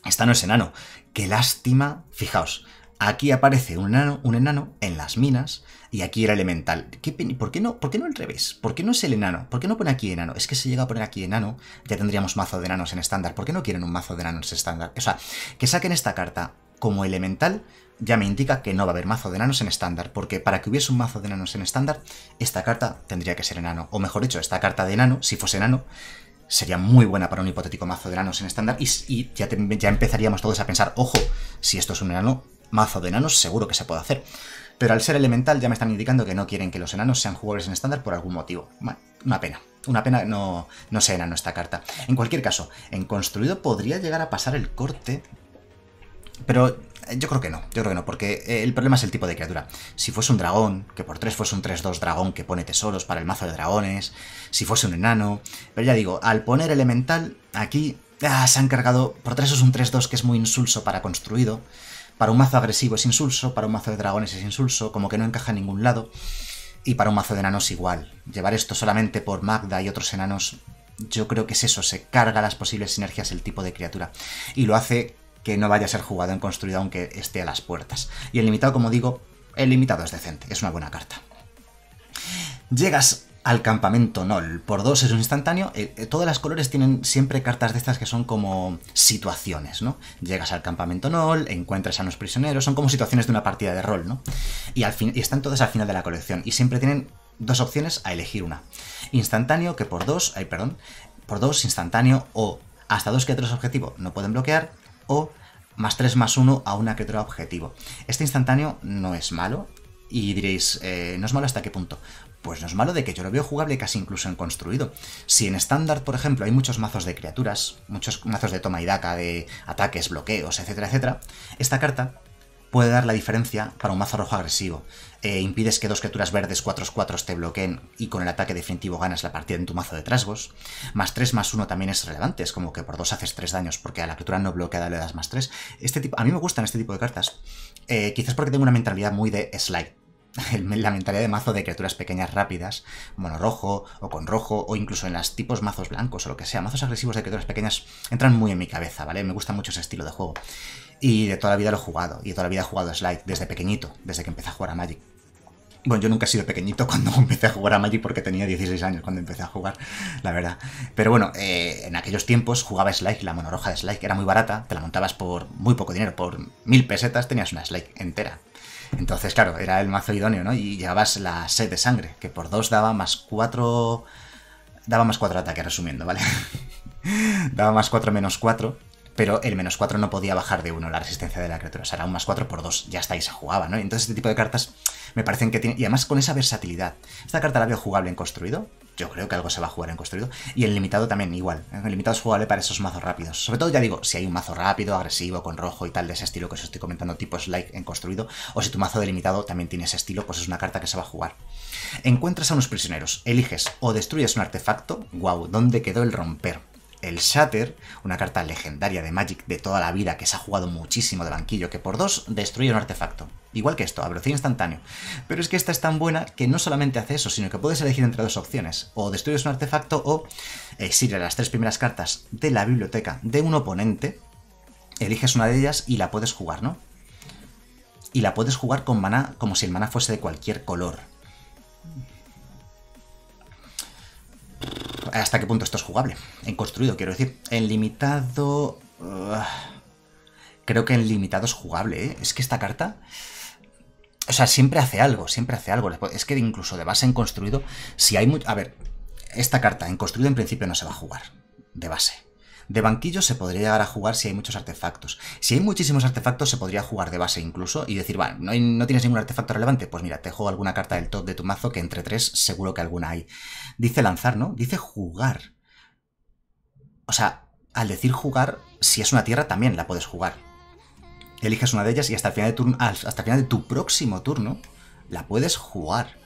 Esta no es enano. Qué lástima, fijaos, Aquí aparece un enano, en las minas y aquí era elemental. por, qué no, ¿Por qué no al revés? ¿Por qué no es el enano? ¿Por qué no pone aquí enano? Es que si llega a poner aquí enano, ya tendríamos mazo de enanos en estándar. ¿Por qué no quieren un mazo de enanos en estándar? O sea, que saquen esta carta como elemental ya me indica que no va a haber mazo de enanos en estándar, porque para que hubiese un mazo de enanos en estándar, esta carta tendría que ser enano. O mejor dicho, esta carta de enano, si fuese enano, sería muy buena para un hipotético mazo de enanos en estándar y, ya, empezaríamos todos a pensar, ojo, si esto es un enano, mazo de enanos seguro que se puede hacer. Pero al ser elemental ya me están indicando que no quieren que los enanos sean jugadores en estándar por algún motivo. una pena. Una pena no, no sea enano esta carta. En cualquier caso, en construido podría llegar a pasar el corte. Pero eh, yo creo que no, yo creo que no, porque eh, el problema es el tipo de criatura. Si fuese un dragón, que por 3 fuese un 3-2 dragón que pone tesoros para el mazo de dragones, si fuese un enano... Pero ya digo, al poner elemental, aquí ah, se han cargado... Por 3 es un 3-2 que es muy insulso para construido. Para un mazo agresivo es insulso, para un mazo de dragones es insulso, como que no encaja en ningún lado. Y para un mazo de enanos igual. Llevar esto solamente por Magda y otros enanos, yo creo que es eso, se carga las posibles sinergias el tipo de criatura. Y lo hace que no vaya a ser jugado en construido aunque esté a las puertas. Y el limitado, como digo, el limitado es decente, es una buena carta. Llegas al campamento Nol. Por dos es un instantáneo. Eh, eh, todas las colores tienen siempre cartas de estas que son como situaciones, ¿no? Llegas al campamento Nol, encuentras a unos prisioneros, son como situaciones de una partida de rol, ¿no? Y, al fin, y están todas al final de la colección. Y siempre tienen dos opciones a elegir una. Instantáneo, que por dos, ay, perdón, por dos, instantáneo, o hasta dos que objetivo no pueden bloquear, o más tres más uno a una criatura objetivo. Este instantáneo no es malo, y diréis, eh, no es malo hasta qué punto pues no es malo de que yo lo veo jugable casi incluso en construido. Si en estándar, por ejemplo, hay muchos mazos de criaturas, muchos mazos de toma y daca, de ataques, bloqueos, etcétera, etcétera, esta carta puede dar la diferencia para un mazo rojo agresivo. Eh, impides que dos criaturas verdes 4-4 te bloqueen y con el ataque definitivo ganas la partida en tu mazo de trasgos. Más 3 más 1 también es relevante, es como que por 2 haces 3 daños porque a la criatura no bloqueada le das más 3. Este tipo, a mí me gustan este tipo de cartas, eh, quizás porque tengo una mentalidad muy de slide la mentalidad de mazo de criaturas pequeñas rápidas, mono rojo o con rojo, o incluso en las tipos mazos blancos o lo que sea. Mazos agresivos de criaturas pequeñas entran muy en mi cabeza, ¿vale? Me gusta mucho ese estilo de juego. Y de toda la vida lo he jugado, y de toda la vida he jugado Slide, desde pequeñito, desde que empecé a jugar a Magic. Bueno, yo nunca he sido pequeñito cuando empecé a jugar a Magic porque tenía 16 años cuando empecé a jugar, la verdad. Pero bueno, eh, en aquellos tiempos jugaba Slide, la roja de Slide, que era muy barata, te la montabas por muy poco dinero, por mil pesetas tenías una Slide entera. Entonces, claro, era el mazo idóneo, ¿no? Y llevabas la sed de sangre, que por dos daba más cuatro... Daba más cuatro ataques, resumiendo, ¿vale? daba más cuatro menos cuatro, pero el menos cuatro no podía bajar de uno la resistencia de la criatura. O sea, era un más cuatro por dos, ya está, y se jugaba, ¿no? Entonces este tipo de cartas me parecen que tiene... Y además con esa versatilidad. Esta carta la veo jugable en construido, yo creo que algo se va a jugar en construido. Y el limitado también, igual. El limitado es jugable para esos mazos rápidos. Sobre todo, ya digo, si hay un mazo rápido, agresivo, con rojo y tal, de ese estilo que os estoy comentando, tipo Slike en construido. O si tu mazo delimitado también tiene ese estilo, pues es una carta que se va a jugar. Encuentras a unos prisioneros, eliges o destruyes un artefacto. ¡Guau! Wow, ¿Dónde quedó el romper? el Shatter, una carta legendaria de Magic de toda la vida que se ha jugado muchísimo de banquillo, que por dos destruye un artefacto. Igual que esto, a velocidad instantánea. Pero es que esta es tan buena que no solamente hace eso, sino que puedes elegir entre dos opciones. O destruyes un artefacto o exiles las tres primeras cartas de la biblioteca de un oponente, eliges una de ellas y la puedes jugar, ¿no? Y la puedes jugar con maná como si el maná fuese de cualquier color ¿Hasta qué punto esto es jugable? En construido, quiero decir. En limitado... Ah, creo que en limitado es jugable, ¿eh? Es que esta carta... O sea, siempre hace algo, siempre hace algo. Es que incluso de base en construido, si hay... A ver, esta carta en construido en principio no se va a jugar, de base. De banquillo se podría llegar a jugar si hay muchos artefactos. Si hay muchísimos artefactos, se podría jugar de base incluso y decir, bueno, no, no tienes ningún artefacto relevante. Pues mira, te juego alguna carta del top de tu mazo que entre tres seguro que alguna hay. Dice lanzar, ¿no? Dice jugar. O sea, al decir jugar, si es una tierra también la puedes jugar. Eliges una de ellas y hasta final de, turno, hasta el final de tu próximo turno la puedes jugar.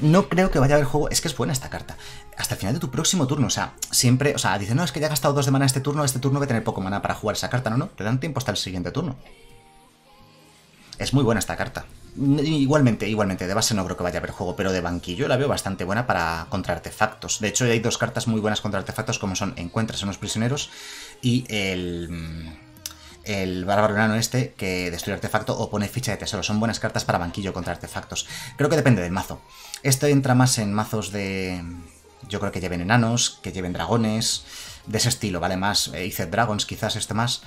No creo que vaya a haber juego. Es que es buena esta carta hasta el final de tu próximo turno. O sea, siempre, o sea, dice, no, es que ya he gastado dos de mana este turno, este turno voy a tener poco mana para jugar esa carta. No, no, te dan tiempo hasta el siguiente turno. Es muy buena esta carta. Igualmente, igualmente, de base no creo que vaya a haber juego, pero de banquillo la veo bastante buena para contra artefactos. De hecho, hay dos cartas muy buenas contra artefactos, como son Encuentras a unos prisioneros y el el bárbaro enano este que destruye artefacto o pone ficha de tesoro. Son buenas cartas para banquillo contra artefactos. Creo que depende del mazo. Esto entra más en mazos de yo creo que lleven enanos, que lleven dragones, de ese estilo, ¿vale? Más eh, Ice Dragons, quizás este más.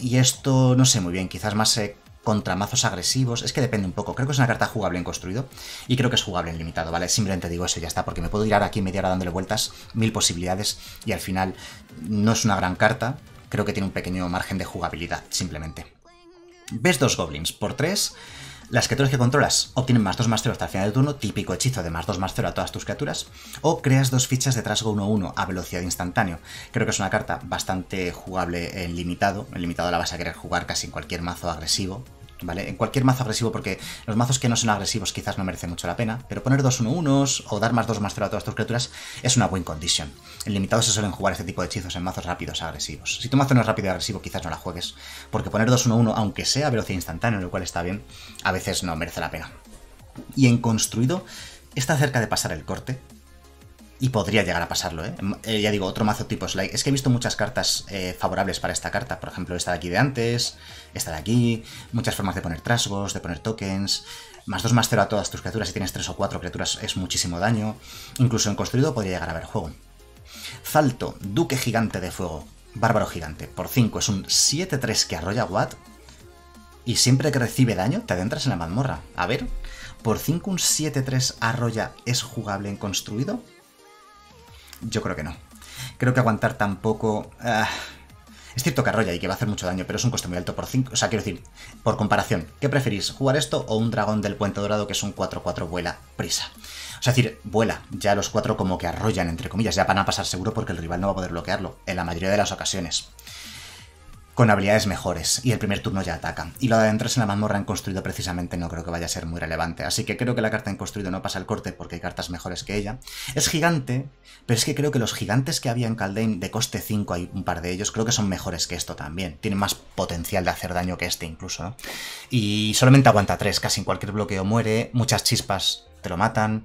Y esto, no sé muy bien, quizás más contramazos eh, contra agresivos. Es que depende un poco. Creo que es una carta jugable en construido y creo que es jugable en limitado, ¿vale? Simplemente digo eso y ya está, porque me puedo ir ahora aquí media hora dándole vueltas, mil posibilidades y al final no es una gran carta. Creo que tiene un pequeño margen de jugabilidad, simplemente. Ves dos goblins por tres las criaturas que controlas obtienen más 2 más 0 hasta el final del turno, típico hechizo de más 2 más 0 a todas tus criaturas, o creas dos fichas de trasgo 1-1 a velocidad instantáneo. Creo que es una carta bastante jugable en limitado, en limitado la vas a querer jugar casi en cualquier mazo agresivo, ¿vale? En cualquier mazo agresivo, porque los mazos que no son agresivos quizás no merecen mucho la pena, pero poner 2-1-1 o dar más 2 más 0 a todas tus criaturas es una buen condition. En limitados se suelen jugar este tipo de hechizos en mazos rápidos agresivos. Si tu mazo no es rápido y agresivo, quizás no la juegues, porque poner 2-1-1, aunque sea a velocidad instantánea, lo cual está bien, a veces no merece la pena. Y en construido, está cerca de pasar el corte, y podría llegar a pasarlo, ¿eh? ¿eh? Ya digo, otro mazo tipo Sly. Es que he visto muchas cartas eh, favorables para esta carta. Por ejemplo, esta de aquí de antes, esta de aquí. Muchas formas de poner trasgos, de poner tokens. Más 2, más 0 a todas tus criaturas. Si tienes 3 o 4 criaturas es muchísimo daño. Incluso en construido podría llegar a ver juego. Falto, Duque Gigante de Fuego. Bárbaro Gigante. Por 5 es un 7-3 que arrolla Watt. Y siempre que recibe daño te adentras en la mazmorra. A ver, por 5 un 7-3 arrolla es jugable en construido. Yo creo que no. Creo que aguantar tampoco... Ah, es cierto que arrolla y que va a hacer mucho daño, pero es un coste muy alto por 5. O sea, quiero decir, por comparación, ¿qué preferís? ¿Jugar esto o un dragón del puente dorado que es un 4-4 vuela prisa? O sea, decir, vuela. Ya los cuatro como que arrollan, entre comillas. Ya van a pasar seguro porque el rival no va a poder bloquearlo. En la mayoría de las ocasiones con habilidades mejores y el primer turno ya ataca. Y lo de adentrarse en la mazmorra en construido precisamente no creo que vaya a ser muy relevante, así que creo que la carta en construido no pasa el corte porque hay cartas mejores que ella. Es gigante, pero es que creo que los gigantes que había en Caldein de coste 5, hay un par de ellos, creo que son mejores que esto también. Tienen más potencial de hacer daño que este incluso, Y solamente aguanta 3, casi en cualquier bloqueo muere, muchas chispas te lo matan.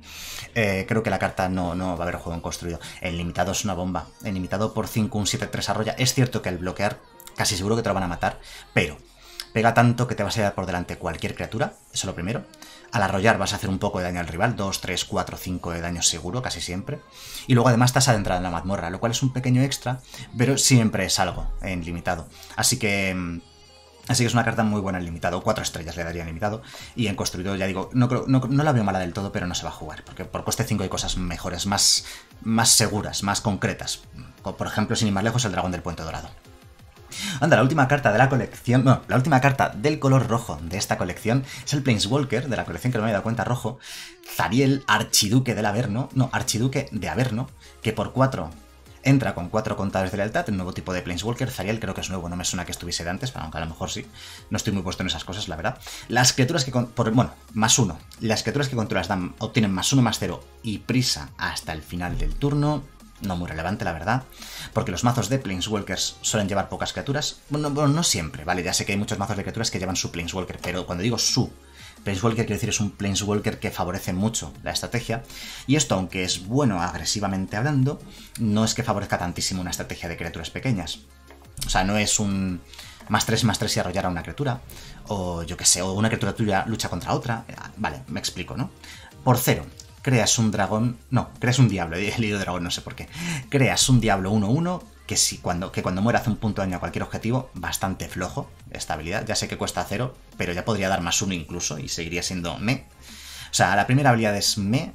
Eh, creo que la carta no, no va a haber juego en construido. En limitado es una bomba. En limitado por 5, un 7-3 arroya. Es cierto que el bloquear casi seguro que te lo van a matar, pero pega tanto que te vas a llevar por delante cualquier criatura, eso es lo primero. Al arrollar vas a hacer un poco de daño al rival, 2, 3, 4, 5 de daño seguro, casi siempre. Y luego además estás adentrado en la mazmorra, lo cual es un pequeño extra, pero siempre es algo en limitado. Así que... Mm, así que es una carta muy buena en limitado, 4 estrellas le daría en limitado. Y en construido, ya digo, no, la veo mala del todo, pero no se va a jugar. Porque por coste 5 hay cosas mejores, más, más seguras, más concretas. por ejemplo, sin ir más lejos, el dragón del puente dorado. Anda, la última carta de la colección, no, la última carta del color rojo de esta colección es el Planeswalker, de la colección que no me había dado cuenta, rojo, Zariel, archiduque del Averno, no, archiduque de Averno, que por 4 entra con 4 contadores de lealtad, un nuevo tipo de Planeswalker, Zariel creo que es nuevo, no me suena que estuviese de antes, aunque a lo mejor sí, no estoy muy puesto en esas cosas, la verdad. Las criaturas que, con, por, bueno, más 1, las criaturas que controlas dan, obtienen más 1, más 0 y prisa hasta el final del turno no muy relevante, la verdad, porque los mazos de Planeswalkers suelen llevar pocas criaturas. Bueno, no, no siempre, ¿vale? Ya sé que hay muchos mazos de criaturas que llevan su Planeswalker, pero cuando digo su Planeswalker, quiero decir, es un Planeswalker que favorece mucho la estrategia, y esto, aunque es bueno agresivamente hablando, no es que favorezca tantísimo una estrategia de criaturas pequeñas. O sea, no es un más 3, más 3 y arrollar a una criatura, o yo que sé, o una criatura tuya lucha contra otra. Eh, vale, me explico, ¿no? Por cero, creas un dragón, no, creas un diablo, he de dragón, no sé por qué, creas un diablo 1-1 que, si, cuando, que cuando muera hace un punto de daño a cualquier objetivo, bastante flojo, esta habilidad, ya sé que cuesta cero, pero ya podría dar más uno incluso y seguiría siendo me. O sea, la primera habilidad es me,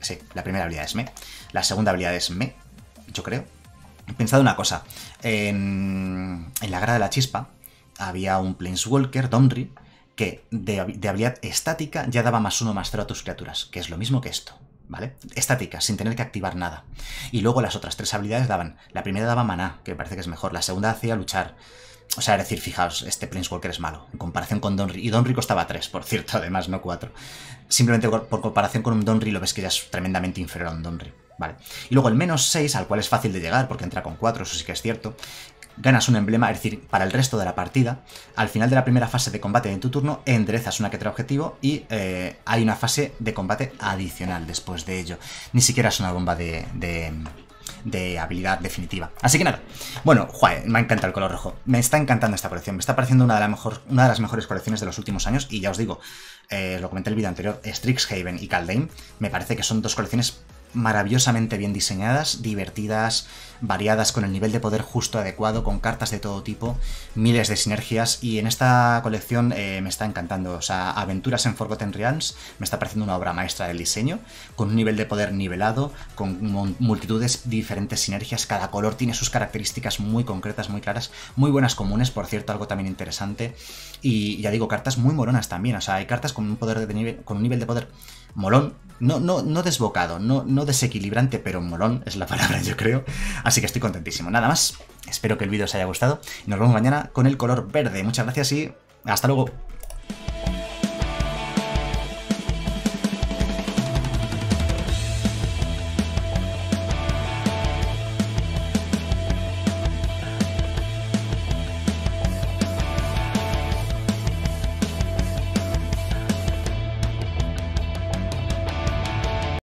sí, la primera habilidad es me, la segunda habilidad es me, yo creo. He pensado una cosa, en, la Guerra de la Chispa había un Planeswalker, Domri, que de, habilidad estática ya daba más uno más 0 a tus criaturas, que es lo mismo que esto, ¿vale? Estática, sin tener que activar nada. Y luego las otras tres habilidades daban, la primera daba maná, que parece que es mejor, la segunda hacía luchar. O sea, es decir, fijaos, este Prince Walker es malo, en comparación con Donry. Y Donry costaba 3, por cierto, además, no 4. Simplemente por comparación con un Donry lo ves que ya es tremendamente inferior a un Donry. Vale. Y luego el menos 6, al cual es fácil de llegar porque entra con 4, eso sí que es cierto, ganas un emblema, es decir, para el resto de la partida. Al final de la primera fase de combate en tu turno, enderezas una que trae objetivo y eh, hay una fase de combate adicional después de ello. Ni siquiera es una bomba de, de habilidad definitiva. Así que nada. Bueno, me encanta el color rojo. Me está encantando esta colección. Me está pareciendo una de, las mejores colecciones de los últimos años. Y ya os digo, eh, lo comenté en el vídeo anterior, Strixhaven y Caldeim Me parece que son dos colecciones maravillosamente bien diseñadas, divertidas, variadas, con el nivel de poder justo adecuado, con cartas de todo tipo, miles de sinergias y en esta colección eh, me está encantando. O sea, Aventuras en Forgotten Realms me está pareciendo una obra maestra del diseño, con un nivel de poder nivelado, con multitudes diferentes sinergias, cada color tiene sus características muy concretas, muy claras, muy buenas comunes, por cierto, algo también interesante. Y ya digo, cartas muy moronas también, o sea, hay cartas con un, poder de con un nivel de poder molón. No, no, no desbocado, no, no desequilibrante, pero molón es la palabra, yo creo. Así que estoy contentísimo. Nada más, espero que el vídeo os haya gustado. Nos vemos mañana con el color verde. Muchas gracias y hasta luego.